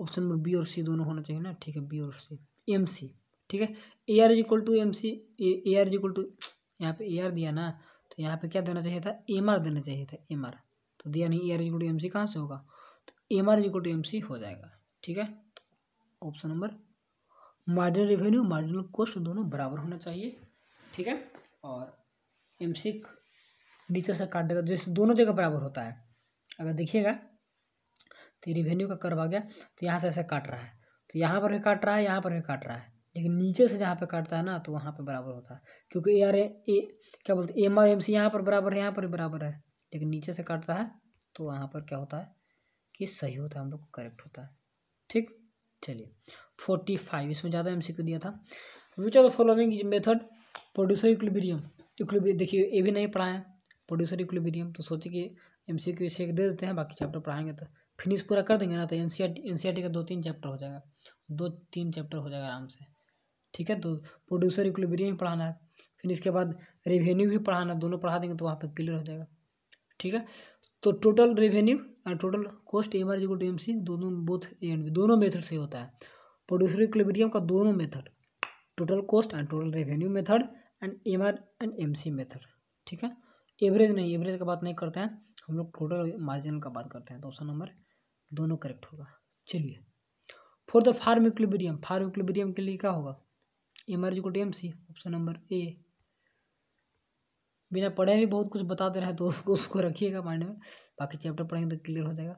[SPEAKER 1] ऑप्शन नंबर बी और सी दोनों होना चाहिए ना ठीक है बी और सी एम सी ठीक है A R is equal to M C A R is equal to यहाँ पे ए आर दिया ना तो यहाँ पे क्या देना चाहिए था एम आर देना चाहिए था एम आर तो दिया नहीं A R is equal to M C कहाँ से होगा तो M R is equal to M C हो जाएगा ठीक है ऑप्शन तो number marginal revenue marginal cost दोनों बराबर होना चाहिए ठीक है और एम सिक नीचे से काट देगा जैसे दोनों जगह बराबर होता है अगर देखिएगा तो रेवेन्यू का कर्व आ गया तो यहाँ से ऐसे काट रहा है तो यहाँ पर भी काट रहा है यहाँ पर भी काट रहा है लेकिन नीचे से जहाँ पे काटता है ना तो वहाँ पे बराबर होता है क्योंकि ए आर ए क्या बोलते हैं एम आर एम सी यहाँ पर बराबर है यहाँ पर बराबर है लेकिन नीचे से काटता है तो वहाँ पर क्या होता है कि सही होता है हम लोग को करेक्ट होता है ठीक चलिए फोर्टी फाइव इसमें ज़्यादा एम दिया था which are the following method producer equilibrium equilibrium देखिए ये भी नहीं पढ़ाएं प्रोड्यूसर इक्लिबेरियम तो सोचिए कि एम सी क्यू इसे दे देते हैं बाकी चैप्टर पढ़ाएंगे तो फिनिश पूरा कर देंगे ना तो एन सी एन सी का दो तीन चैप्टर हो जाएगा दो तीन चैप्टर हो जाएगा आराम से ठीक है तो प्रोड्यूसर इक्लिबेरियम पढ़ाना है फिर इसके बाद रेवेन्यू भी पढ़ाना दोनों पढ़ा देंगे तो वहाँ पर क्लियर हो जाएगा ठीक है तो total revenue and total cost M R को टू एम सी दोनों बोथ ए एंड बी दोनों मेथड से होता है प्रोड्यूसर इक्विलिब्रियम का दोनों method total cost and total revenue method and M R and M C method ठीक है एवरेज नहीं एवरेज का बात नहीं करते हैं हम लोग टोटल मार्जिनल का बात करते हैं तो ऑप्शन नंबर दोनों करेक्ट होगा चलिए for the firm equilibrium firm equilibrium के लिए क्या होगा एम आर को to M C option number A बिना पढ़े भी बहुत कुछ बताते रहे तो उसको उसको रखिएगा माइंड में बाकी चैप्टर पढ़ेंगे तो क्लियर हो जाएगा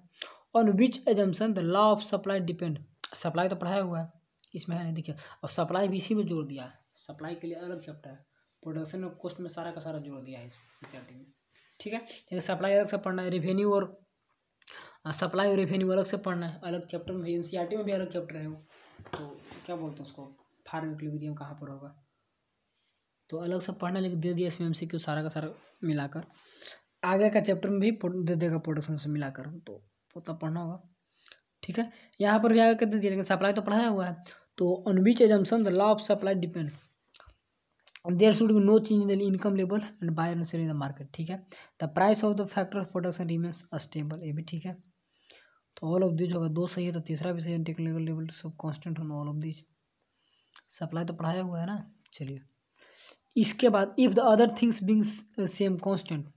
[SPEAKER 1] on which assumption the law of supply depend supply तो पढ़ाया हुआ है इसमें है नहीं देखिए और सप्लाई भी इसी में जोड़ दिया है सप्लाई के लिए अलग चैप्टर है प्रोडक्शन और कॉस्ट में सारा का सारा जोड़ दिया है इस चैप्टर में ठीक है जैसे सप्लाई अलग से पढ़ना है रेवेन्यू और सप्लाई हाँ, और रेवेन्यू अलग से पढ़ना है अलग चैप्टर में आर एन में भी अलग चैप्टर है वो तो क्या बोलते हैं उसको फार्म इक्लिविजियम कहाँ पर होगा तो अलग से पढ़ना लिख दे दिया इसमें एमसीक्यू सारा का सारा मिलाकर आगे का चैप्टर में भी दे देगा प्रोडक्शन से मिलाकर तो उतना पढ़ना होगा ठीक है यहाँ पर भी आगे कर दे दिया लेकिन सप्लाई तो पढ़ाया हुआ है तो on which assumption the law of supply depend there should be no change in the income level and buyer and sell in the market ठीक है the price of the factor of production remains stable ये भी ठीक है तो all of these होगा दो सही है तो तीसरा भी सही है टेक्निकल लेवल तो सब कॉन्स्टेंट होना ऑल ऑफ दीज सप्लाई तो पढ़ाया हुआ है ना चलिए इसके बाद if the other things being same constant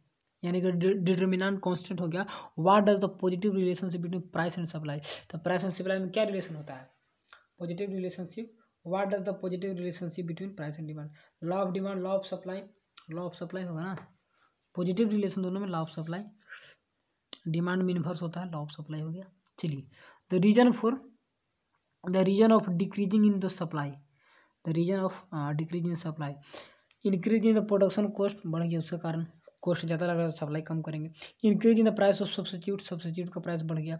[SPEAKER 1] यानी कि डिटर्मिनेंट कांस्टेंट हो गया what does the positive relationship between price and supply तो प्राइस एंड सप्लाई में क्या रिलेशन होता है positive relationship what does the positive relationship between price and demand law of demand law of supply law of supply होगा ना positive relation दोनों में law of supply demand में इन्वर्स होता है लॉ ऑफ सप्लाई हो गया चलिए the reason for the reason of decreasing in the supply the reason of decrease in supply increase in the production cost बढ़ गया उसके कारण कॉस्ट ज़्यादा लग रहा है सप्लाई कम करेंगे increase in the price of substitute substitute का प्राइस बढ़ गया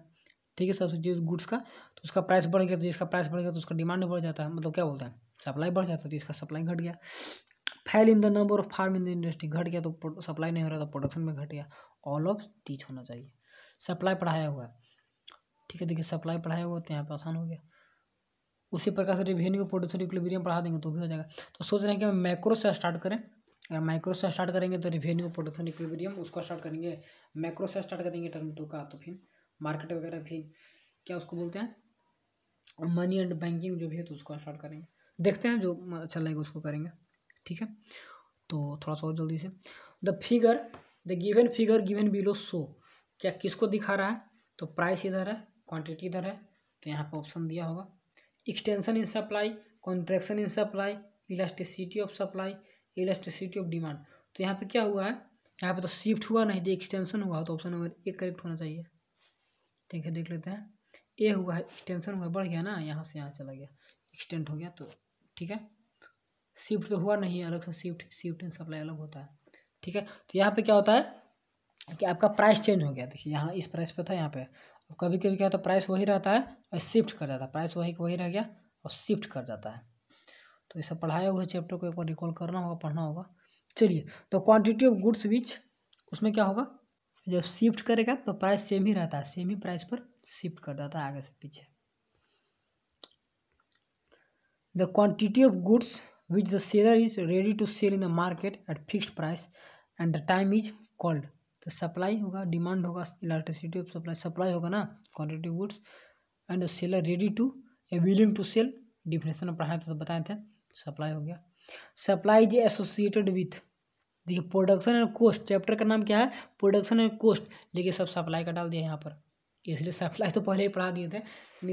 [SPEAKER 1] ठीक है सब्सिट्यूट गुड्स का तो उसका प्राइस बढ़ गया तो जिसका प्राइस बढ़ गया तो उसका डिमांड बढ़ जाता है मतलब क्या बोलते हैं सप्लाई बढ़ जाता है तो इसका सप्लाई घट गया fall in the number of firm in the industry घट गया तो सप्लाई नहीं हो रहा था तो प्रोडक्शन में घट गया ऑल ऑफ टीच होना चाहिए सप्लाई पढ़ाया हुआ है ठीक है देखिए सप्लाई पढ़ाया हुआ तो यहाँ पर आसान हो गया उसी प्रकार से रिवेन्यू प्रोड्यूसर इक्विलिब्रियम पढ़ा देंगे तो भी हो जाएगा तो सोच रहे हैं कि हम मैक्रो से स्टार्ट करें अगर माइक्रो से स्टार्ट करेंगे तो रिवेन्यू प्रोडक्शन इक्विलिब्रियम उसको स्टार्ट करेंगे मैक्रो से स्टार्ट करेंगे टर्म टू का तो फिर मार्केट वगैरह फिर क्या उसको बोलते हैं मनी एंड बैंकिंग जो भी है तो उसको स्टार्ट करेंगे देखते हैं जो अच्छा लगेगा उसको करेंगे ठीक है तो थोड़ा सा और जल्दी से the figure the given figure given below so क्या किसको दिखा रहा है तो प्राइस इधर है क्वांटिटी इधर है तो यहाँ पर ऑप्शन दिया होगा extension in supply contraction in supply elasticity of supply elasticity of demand तो यहाँ पे क्या हुआ है यहाँ पे तो शिफ्ट हुआ नहीं तो एक्सटेंशन हुआ तो ऑप्शन नंबर ए करेक्ट होना चाहिए ठीक है देख लेते हैं ए हुआ है एक्सटेंशन हुआ बढ़ गया ना यहाँ से यहाँ चला गया एक्सटेंड हो गया तो ठीक है शिफ्ट तो हुआ नहीं अलग से शिफ्ट शिफ्ट इन सप्लाई अलग होता है ठीक है तो यहाँ पे क्या होता है कि आपका प्राइस चेंज हो गया देखिए यहाँ इस प्राइस पे था यहाँ पे कभी कभी क्या होता है प्राइस वही रहता है और शिफ्ट कर जाता है प्राइस वही वही रह गया और शिफ्ट कर जाता है तो ये सब पढ़ाया हुए चैप्टर को एक बार रिकॉल करना होगा पढ़ना होगा चलिए तो क्वांटिटी ऑफ गुड्स विच उसमें क्या होगा जब शिफ्ट करेगा तो प्राइस सेम ही रहता है सेम ही प्राइस पर शिफ्ट कर जाता है आगे से पीछे the quantity of goods which the seller is ready to sell in the market at fixed price and the time is called तो सप्लाई होगा डिमांड होगा इलेक्ट्रिसिटी ऑफ सप्लाई सप्लाई होगा ना quantity goods and seller ready to a willing to sell definition पढ़ाए थे तो बताए थे सप्लाई हो गया सप्लाई इज एसोसिएटेड विथ देखिए प्रोडक्शन एंड कोस्ट चैप्टर का नाम क्या है प्रोडक्शन एंड कोस्ट लेकिन सब सप्लाई का डाल दिया यहाँ पर इसलिए सप्लाई तो पहले ही पढ़ा दिए थे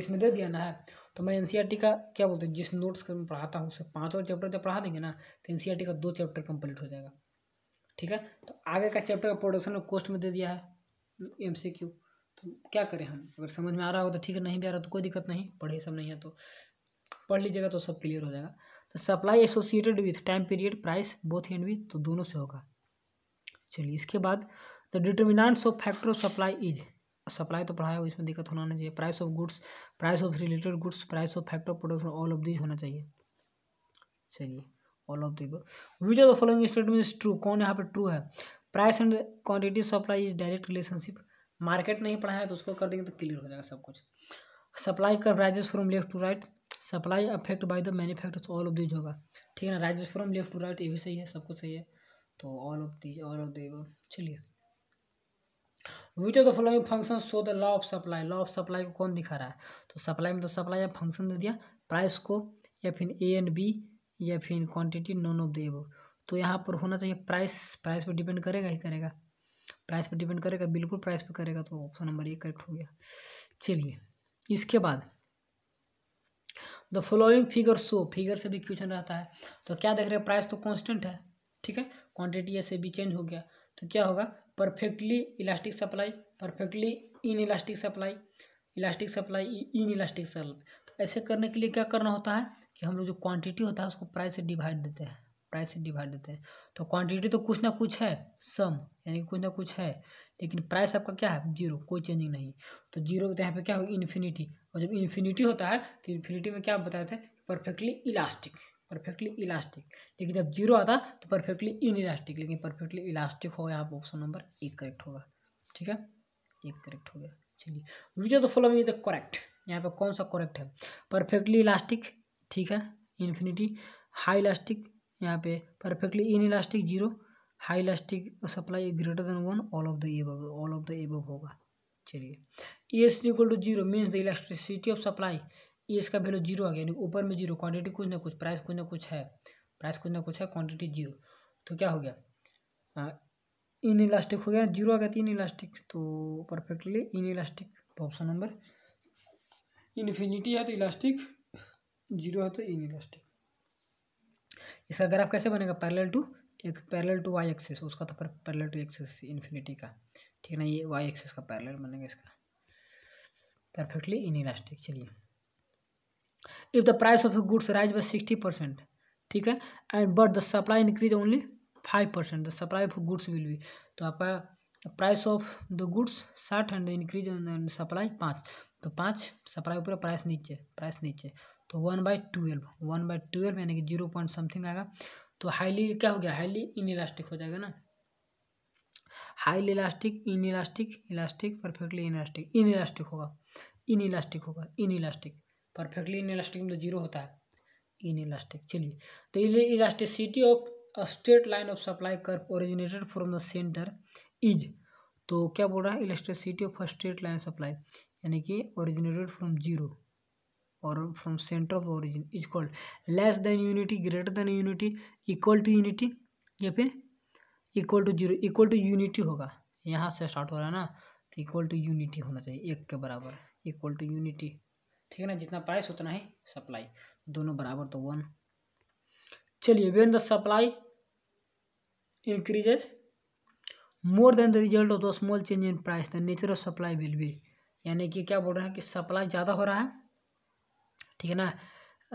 [SPEAKER 1] इसमें दे दिया ना है तो मैं एन e का क्या बोलते हैं जिस नोट्स का मैं पढ़ाता हूँ उसे पाँच और चैप्टर जब पढ़ा देंगे ना तो एन e का दो चैप्टर कंप्लीट हो जाएगा ठीक है तो आगे का चैप्टर का प्रोडक्शन कोस्ट में दे दिया है एम सी क्यू तो क्या करें हम अगर समझ में आ रहा हो तो ठीक है नहीं भी आ रहा तो कोई दिक्कत नहीं पढ़े सब नहीं है तो पढ़ लीजिएगा तो सब क्लियर हो जाएगा तो supply associated with time period price both and with तो दोनों से होगा चलिए इसके बाद the determinants of factor of supply is supply तो पढ़ाया हो इसमें दिक्कत होना नहीं चाहिए price of goods price of related goods price of factor of production all of these होना चाहिए चलिए all of the which of the following statement is true कौन यहाँ पे ट्रू है price and quantity supply is direct relationship market नहीं पढ़ा है तो उसको कर देंगे तो क्लियर हो जाएगा सब कुछ सप्लाई का rises from left to right supply affect by the manufacture all of these होगा ठीक है ना rises from left to right ये भी सही है सब कुछ सही है तो all of these all of the चलिए which of the following function show the law of supply law of supply को कौन दिखा रहा है तो सप्लाई में तो सप्लाई या फंक्शन दे दिया प्राइस को या फिर ए एंड बी या फिर quantity none of the above तो यहाँ पर होना चाहिए प्राइस प्राइस पर डिपेंड करेगा ही करेगा प्राइस पर डिपेंड करेगा बिल्कुल प्राइस पर करेगा तो ऑप्शन नंबर ए करेक्ट हो गया चलिए इसके बाद the following figure show figure से भी क्वेश्चन रहता है तो क्या देख रहे हैं प्राइस तो कॉन्स्टेंट है ठीक है क्वांटिटी ऐसे भी चेंज हो गया तो क्या होगा perfectly elastic supply perfectly inelastic supply elastic supply inelastic supply तो ऐसे करने के लिए क्या करना होता है कि हम लोग जो क्वांटिटी होता है उसको प्राइस से डिवाइड देते हैं प्राइस से डिवाइड देते हैं तो क्वांटिटी तो कुछ ना कुछ है सम यानी कुछ ना कुछ है लेकिन प्राइस आपका क्या है जीरो कोई चेंजिंग नहीं तो जीरो तो यहाँ पे क्या होगी इन्फिनिटी और जब इन्फिनिटी होता है तो इन्फिनिटी में क्या बताते हैं थे परफेक्टली इलास्टिक परफेक्टली इलास्टिक लेकिन जब जीरो आता तो परफेक्टली इन इलास्टिक लेकिन परफेक्टली इलास्टिक होगा यहाँ पर ऑप्शन नंबर एक करेक्ट होगा ठीक है एक करेक्ट हो गया चलिए which of the following is the correct यहाँ पर कौन सा करेक्ट है परफेक्टली इलास्टिक ठीक है इन्फिनिटी हाई इलास्टिक यहाँ पे perfectly inelastic zero high elastic supply greater than one all of the A all of the above होगा चलिए S equal to zero means the elasticity of supply S का value zero आ गया यानी ऊपर में जीरो क्वांटिटी कुछ ना कुछ प्राइस कुछ ना कुछ है प्राइस कुछ ना कुछ है क्वांटिटी जीरो तो क्या हो गया इन इलास्टिक हो गया जीरो आ गया तीन इलास्टिक तो परफेक्टली इन इलास्टिक तो ऑप्शन नंबर इन्फिनिटी है तो इलास्टिक जीरो है तो इन इलास्टिक इसका ग्राफ कैसे बनेगा पैरेलल टू एक पैरेलल टू वाई एक्सेस उसका तो फिर पैरेलल टू एक्सेस इन्फिनिटी का ठीक है ना ये वाई एक्सेस का पैरेलल बनेगा इसका परफेक्टली इन इलास्टिक चलिए if the price of goods rise by sixty percent ठीक है and but the supply increase only five percent the supply of goods will be तो आपका प्राइस ऑफ द गुड्स साठ and increase supply पाँच तो पाँच supply ऊपर price नीचे प्राइस नीचे तो one by twelve one by twelve यानी कि जीरो पॉइंट समथिंग आएगा तो हाईली क्या हो गया हाईली इन इलास्टिक हो जाएगा ना highly elastic inelastic elastic perfectly inelastic inelastic होगा इन इलास्टिक होगा inelastic perfectly inelastic में तो जीरो होता है इन इलास्टिक चलिए तो elasticity of a straight line of supply curve originated from the centre is तो क्या बोल रहा है elasticity of a straight line supply यानी कि ओरिजिनेटेड फ्रॉम जीरो और from centre of origin is called less than unity greater than unity equal to unity या फिर equal to zero equal to unity होगा यहाँ से स्टार्ट हो रहा है ना तो इक्वल टू यूनिटी होना चाहिए एक के बराबर इक्वल टू यूनिटी ठीक है ना जितना प्राइस उतना ही सप्लाई दोनों बराबर तो वन चलिए when the supply increases more than the result of the small change in price the nature of supply will be यानी कि क्या बोल रहे हैं कि सप्लाई ज़्यादा हो रहा है ठीक है ना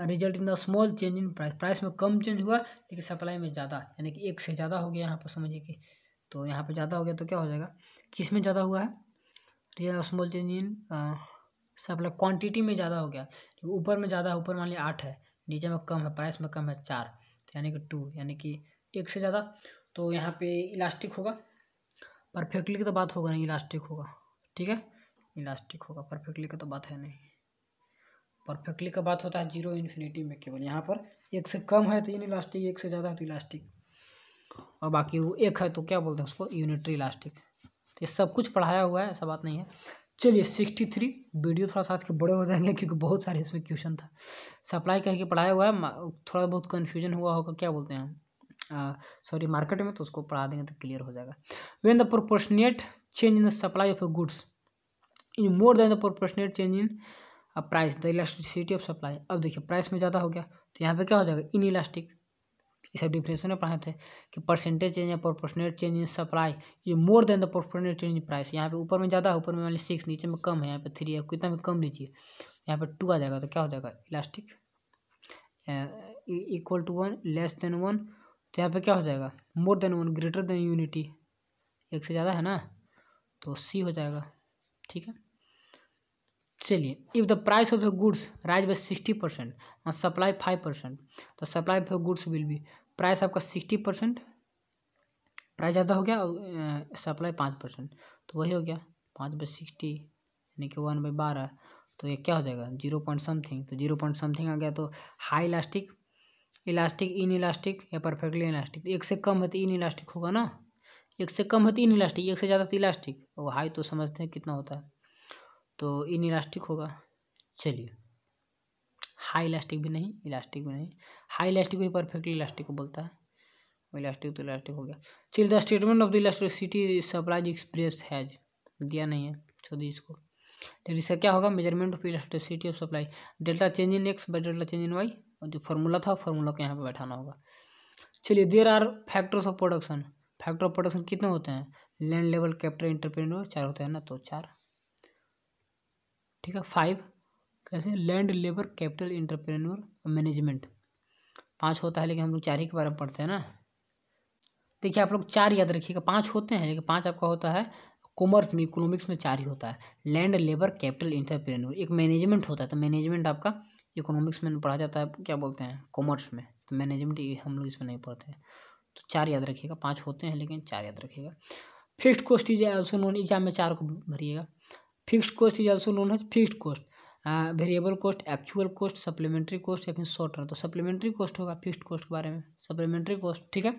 [SPEAKER 1] result in the small change in price price में कम चेंज हुआ लेकिन सप्लाई में ज़्यादा यानी कि एक से ज़्यादा हो गया यहाँ पर समझिए कि तो यहाँ पर ज़्यादा हो गया तो क्या हो जाएगा किस में ज़्यादा हुआ है small change in supply quantity में ज़्यादा हो गया ऊपर में ज़्यादा ऊपर मान लिया आठ है नीचे में कम है प्राइस में कम है चार तो यानी कि टू यानी कि एक से ज़्यादा तो यहाँ पे इलास्टिक होगा परफेक्टली की तो बात होगा नहीं इलास्टिक होगा ठीक है इलास्टिक होगा परफेक्टली की तो बात है नहीं परफेक्टली का बात होता है जीरो इन्फिनिटी में केवल यहाँ पर एक से कम है तो इन इलास्टिक एक से ज़्यादा है तो इलास्टिक और बाकी वो एक है तो क्या बोलते हैं उसको यूनिटरी इलास्टिक तो ये सब कुछ पढ़ाया हुआ है ऐसा बात नहीं है चलिए सिक्सटी थ्री वीडियो थोड़ा सा आज के बड़े हो जाएंगे क्योंकि बहुत सारे इसमें क्वेश्चन था सप्लाई करके पढ़ाया हुआ है थोड़ा बहुत कन्फ्यूजन हुआ होगा क्या बोलते हैं सॉरी मार्केट में तो उसको पढ़ा देंगे तो क्लियर हो जाएगा when the proportionate change in the supply of goods in more than the proportionate change in अब price the elasticity of supply अब देखिए प्राइस में ज़्यादा हो गया तो यहाँ पे क्या हो जाएगा इन इलास्टिक ये सब डिफ्रेंस में पढ़ाए थे कि परसेंटेज चेंज या प्रोपोर्शनेट चेंज इन सप्लाई ये more than the proportionate change in price यहाँ पे ऊपर में ज़्यादा है ऊपर में मान लीजिए सिक्स नीचे में कम है यहाँ पे थ्री है कितना भी कम लीजिए यहाँ पे टू आ जाएगा तो क्या हो जाएगा elastic equal to one less than one तो यहाँ पे क्या हो जाएगा more than one greater than unity एक से ज़्यादा है ना तो सी हो जाएगा ठीक है चलिए if the price of the goods rise by sixty percent और सप्लाई फाइव परसेंट तो supply of goods will be price आपका सिक्सटी परसेंट प्राइस ज़्यादा हो गया और सप्लाई पाँच परसेंट तो वही हो गया पाँच बाई सिक्सटी यानी कि वन बाई बारह तो ये क्या हो जाएगा जीरो पॉइंट समथिंग तो जीरो पॉइंट समथिंग आ गया तो high elastic elastic inelastic या परफेक्टली इलास्टिक एक से कम है तो इन इलास्टिक होगा ना एक से कम है तो इन इलास्टिक एक से ज़्यादा तो इलास्टिक और हाई तो समझते हैं कितना होता है तो इन इलास्टिक होगा चलिए हाई इलास्टिक भी नहीं इलास्टिक भी नहीं हाई इलास्टिक को ही परफेक्टली इलास्टिक को बोलता है इलास्टिक तो इलास्टिक हो गया चिल the statement of the elasticity supplies express has दिया नहीं है छोड़िए इसको लेकिन इसका क्या होगा measurement of elasticity of supply delta change in X by delta change in Y और जो फॉर्मूला था फॉर्मूला को यहाँ पर बैठाना होगा चलिए there are factors of production factor of production कितने होते हैं लैंड लेवल कैप्टर इंटरप्रेन्योर चार होते हैं ना तो चार ठीक है फाइव कैसे land labour capital entrepreneur management पाँच होता है लेकिन हम लोग चार ही के बारे में पढ़ते हैं ना देखिए आप लोग चार याद रखिएगा पाँच होते हैं लेकिन पाँच आपका होता है कॉमर्स में इकोनॉमिक्स में चार ही होता है लैंड लेबर कैपिटल इंटरप्रेन्योर एक मैनेजमेंट होता है तो मैनेजमेंट आपका इकोनॉमिक्स में पढ़ा जाता है क्या बोलते हैं कॉमर्स में तो मैनेजमेंट हम लोग इसमें नहीं पढ़ते हैं तो चार याद रखिएगा पाँच होते हैं लेकिन चार याद रखिएगा fixed cost is also known exam में चार को भरिएगा fixed cost is also known as fixed cost variable cost actual cost supplementary cost या फिर शॉर्ट रन तो सप्लीमेंट्री कॉस्ट होगा फिक्स्ड कॉस्ट के बारे में सप्लीमेंट्री कॉस्ट ठीक है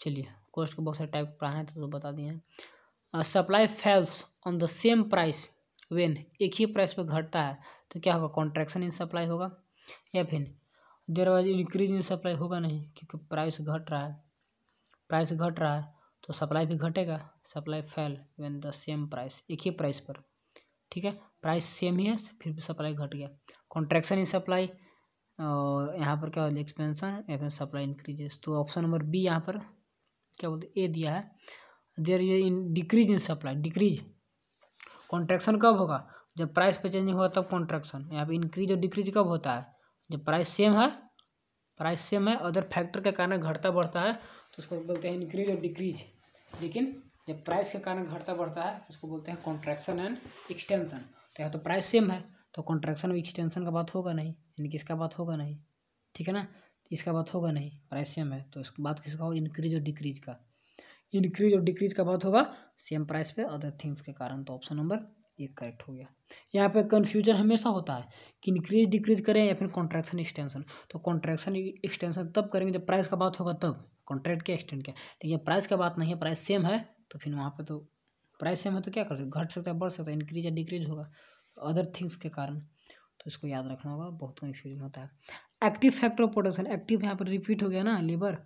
[SPEAKER 1] चलिए कॉस्ट के बहुत सारे टाइप पढ़ाए तो, तो बता दिए हैं supply falls on the same price when एक ही प्राइस पर घटता है तो क्या होगा कॉन्ट्रैक्शन इन सप्लाई होगा या फिर there wise increase in supply होगा नहीं क्योंकि प्राइस घट रहा है प्राइस घट रहा है तो सप्लाई भी घटेगा supply fall when the same price एक ही प्राइस पर ठीक है प्राइस सेम ही है फिर भी सप्लाई घट गया कॉन्ट्रैक्शन इन सप्लाई और यहाँ पर क्या बोलते एक्सपेंशन एक्सपेंस सप्लाई इंक्रीजेस तो ऑप्शन नंबर बी यहाँ पर क्या बोलते ए दिया है देर ये in decrease in supply decrease contraction कब होगा जब प्राइस पे चेंजिंग हुआ तब कॉन्ट्रैक्शन यहाँ पे इंक्रीज और डिक्रीज कब होता है जब प्राइस सेम है प्राइस सेम है अदर फैक्टर के कारण घटता बढ़ता है तो उसको बोलते हैं इंक्रीज और डिक्रीज लेकिन जब प्राइस के कारण घटता बढ़ता है तो उसको बोलते हैं कॉन्ट्रैक्शन एंड एक्सटेंशन तो यहाँ तो प्राइस सेम है तो कॉन्ट्रैक्शन और एक्सटेंशन का बात होगा नहीं यानी कि इसका बात होगा नहीं ठीक है ना इसका बात होगा नहीं प्राइस सेम है तो इसका बात किसका होगा इंक्रीज और डिक्रीज का इंक्रीज और डिक्रीज का बात होगा सेम प्राइस पे अदर थिंग्स के कारण तो ऑप्शन नंबर एक करेक्ट हो गया यहाँ पे कन्फ्यूजन हमेशा होता है कि इंक्रीज डिक्रीज करें या फिर कॉन्ट्रैक्शन एक्सटेंशन तो कॉन्ट्रैक्शन एक्सटेंशन तब करेंगे जब प्राइस का बात होगा तब कॉन्ट्रैक्ट क्या एक्सटेंड क्या लेकिन प्राइस का बात नहीं है प्राइस सेम है तो फिर वहाँ पर तो प्राइस सेम है तो क्या कर सकते घट सकता है बढ़ सकता है इंक्रीज या डिक्रीज होगा अदर थिंग्स के कारण तो इसको याद रखना होगा बहुत कन्फ्यूजन होता है active factor of production active यहाँ पर रिपीट हो गया ना लेबर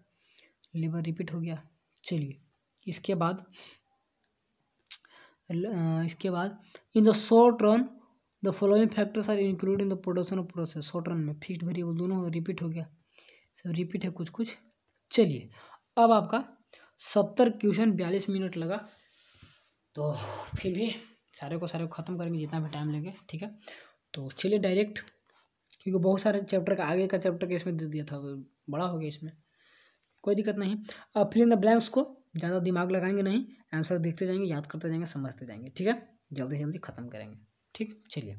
[SPEAKER 1] लेबर रिपीट हो गया चलिए इसके बाद इसके बाद in the short run the following factors are include in the production of process short run में फिक्स वेरिएबल दोनों रिपीट हो गया सब रिपीट है कुछ कुछ चलिए अब आपका सत्तर क्वेश्चन बयालीस मिनट लगा तो फिर भी सारे को सारे को ख़त्म करेंगे जितना भी टाइम लगे ठीक है तो चलिए डायरेक्ट क्योंकि बहुत सारे चैप्टर का आगे का चैप्टर का इसमें दे दिया था तो बड़ा हो गया इसमें कोई दिक्कत नहीं अब फिर इन द ब्लैंक्स को ज़्यादा दिमाग लगाएंगे नहीं आंसर देखते जाएंगे याद करते जाएंगे समझते जाएंगे ठीक है जल्दी जल्दी ख़त्म करेंगे ठीक चलिए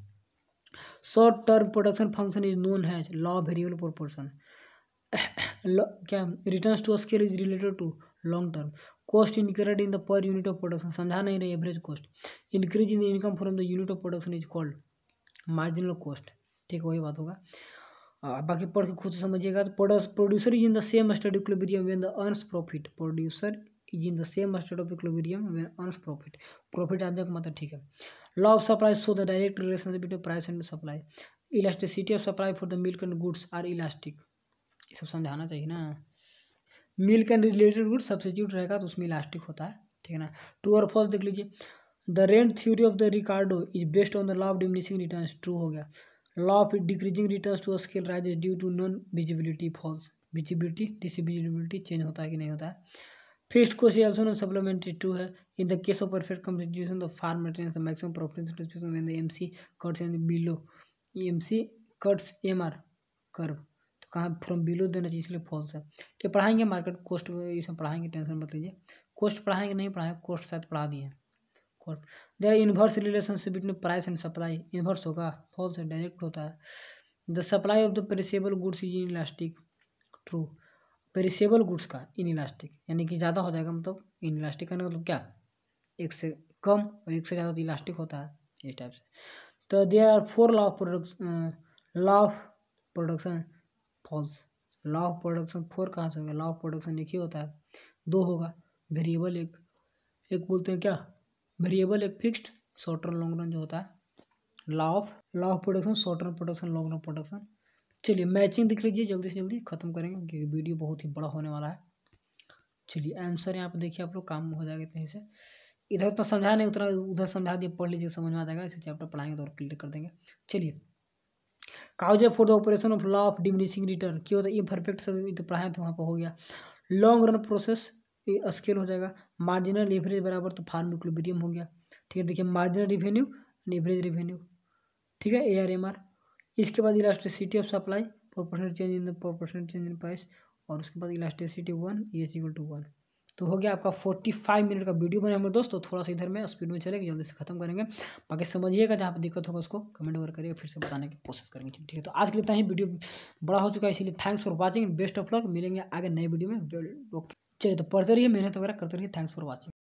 [SPEAKER 1] short term production function is known has law variable proportion क्या return to scale is related to long term cost incurred in the per unit of production समझा नहीं रहे average cost increase in the income from the unit of production is called marginal cost ठीक है वही बात होगा बाकी पढ़ के खुद समझिएगा तो producer is in the same study equilibrium when the earns profit producer is in the same state of equilibrium when earns profit profit आने तक मतलब ठीक है law of supply so the direct relationship between price and supply elasticity of supply for the milk and goods are elastic सब समझाना चाहिए ना milk can related good substitute रहेगा तो उसमें इलास्टिक होता है ठीक है ना ट्रू और फॉल्स देख लीजिए the rent theory of the Ricardo is based on the law of diminishing return true हो गया law of decreasing return to scale rise due to non visibility false visibility disability change होता है कि नहीं होता है fixed cost also supplementary to है in the case of perfect constitution the firm maintains the M C cuts and below M C cuts M R curve कहाँ from below देना चाहिए इसलिए फॉल्स है ये पढ़ाएंगे मार्केट कोस्ट इसमें पढ़ाएंगे टेंशन मत लीजिए कोस्ट पढ़ाएंगे नहीं पढ़ाएंगे कोस्ट शायद पढ़ा दिए cost there inverse relationship between price and supply inverse होगा फॉल्स है डायरेक्ट होता है the supply of the perishable goods is inelastic true perishable goods का इन इलास्टिक यानी कि ज़्यादा हो जाएगा मतलब इन इलास्टिक का मतलब क्या एक से कम और एक से ज़्यादा तो इलास्टिक होता है इस टाइप से तो there are four law of production law of production false law of production four कहाँ से होगा लॉ ऑफ प्रोडक्शन एक ही होता है दो होगा वेरिएबल एक एक बोलते हैं क्या वेरिएबल एक fixed short run long run जो होता है law of law of production short run production long run production चलिए मैचिंग दिख लीजिए जल्दी से जल्दी खत्म करेंगे क्योंकि वीडियो बहुत ही बड़ा होने वाला है चलिए आंसर यहाँ पर देखिए आप लोग काम हो जाएगा इतने से इधर उतना समझा नहीं उतना उधर समझा दिए पढ़ लीजिए समझ में आ जाएगा इसे चैप्टर पढ़ाएंगे तो और क्लियर कर देंगे चलिए cause for the operation of law of diminishing return क्यों होता है ये परफेक्ट सब पढ़ाए तो वहाँ पर हो गया लॉन्ग रन प्रोसेस स्केल हो जाएगा मार्जिनल एवरेज बराबर तो फार्म इक्विलिब्रियम हो गया ठीक है देखिए मार्जिनल रिवेन्यू एवरेज रिवेन्यू ठीक है ए आर एम आर इसके बाद elasticity of supply proportional change in the proportional change in price और उसके बाद elasticity one H equal to one तो हो गया आपका फोर्टी फाइव मिनट का वीडियो बना हमारे दोस्त तो थोड़ा सा इधर में स्पीड में चलेगा जल्दी से खत्म करेंगे बाकी समझिएगा जहाँ पर दिक्कत होगा उसको कमेंट वगैरह करिएगा फिर से बताने की कोशिश करेंगे ठीक है तो आज के लिए ही वीडियो बड़ा हो चुका है इसलिए thanks for watching best of luck मिलेंगे आगे नए वीडियो में चलिए तो पढ़ते रहिए मेहनत वगैरह करते रहिए थैंक्स फॉर वॉचिंग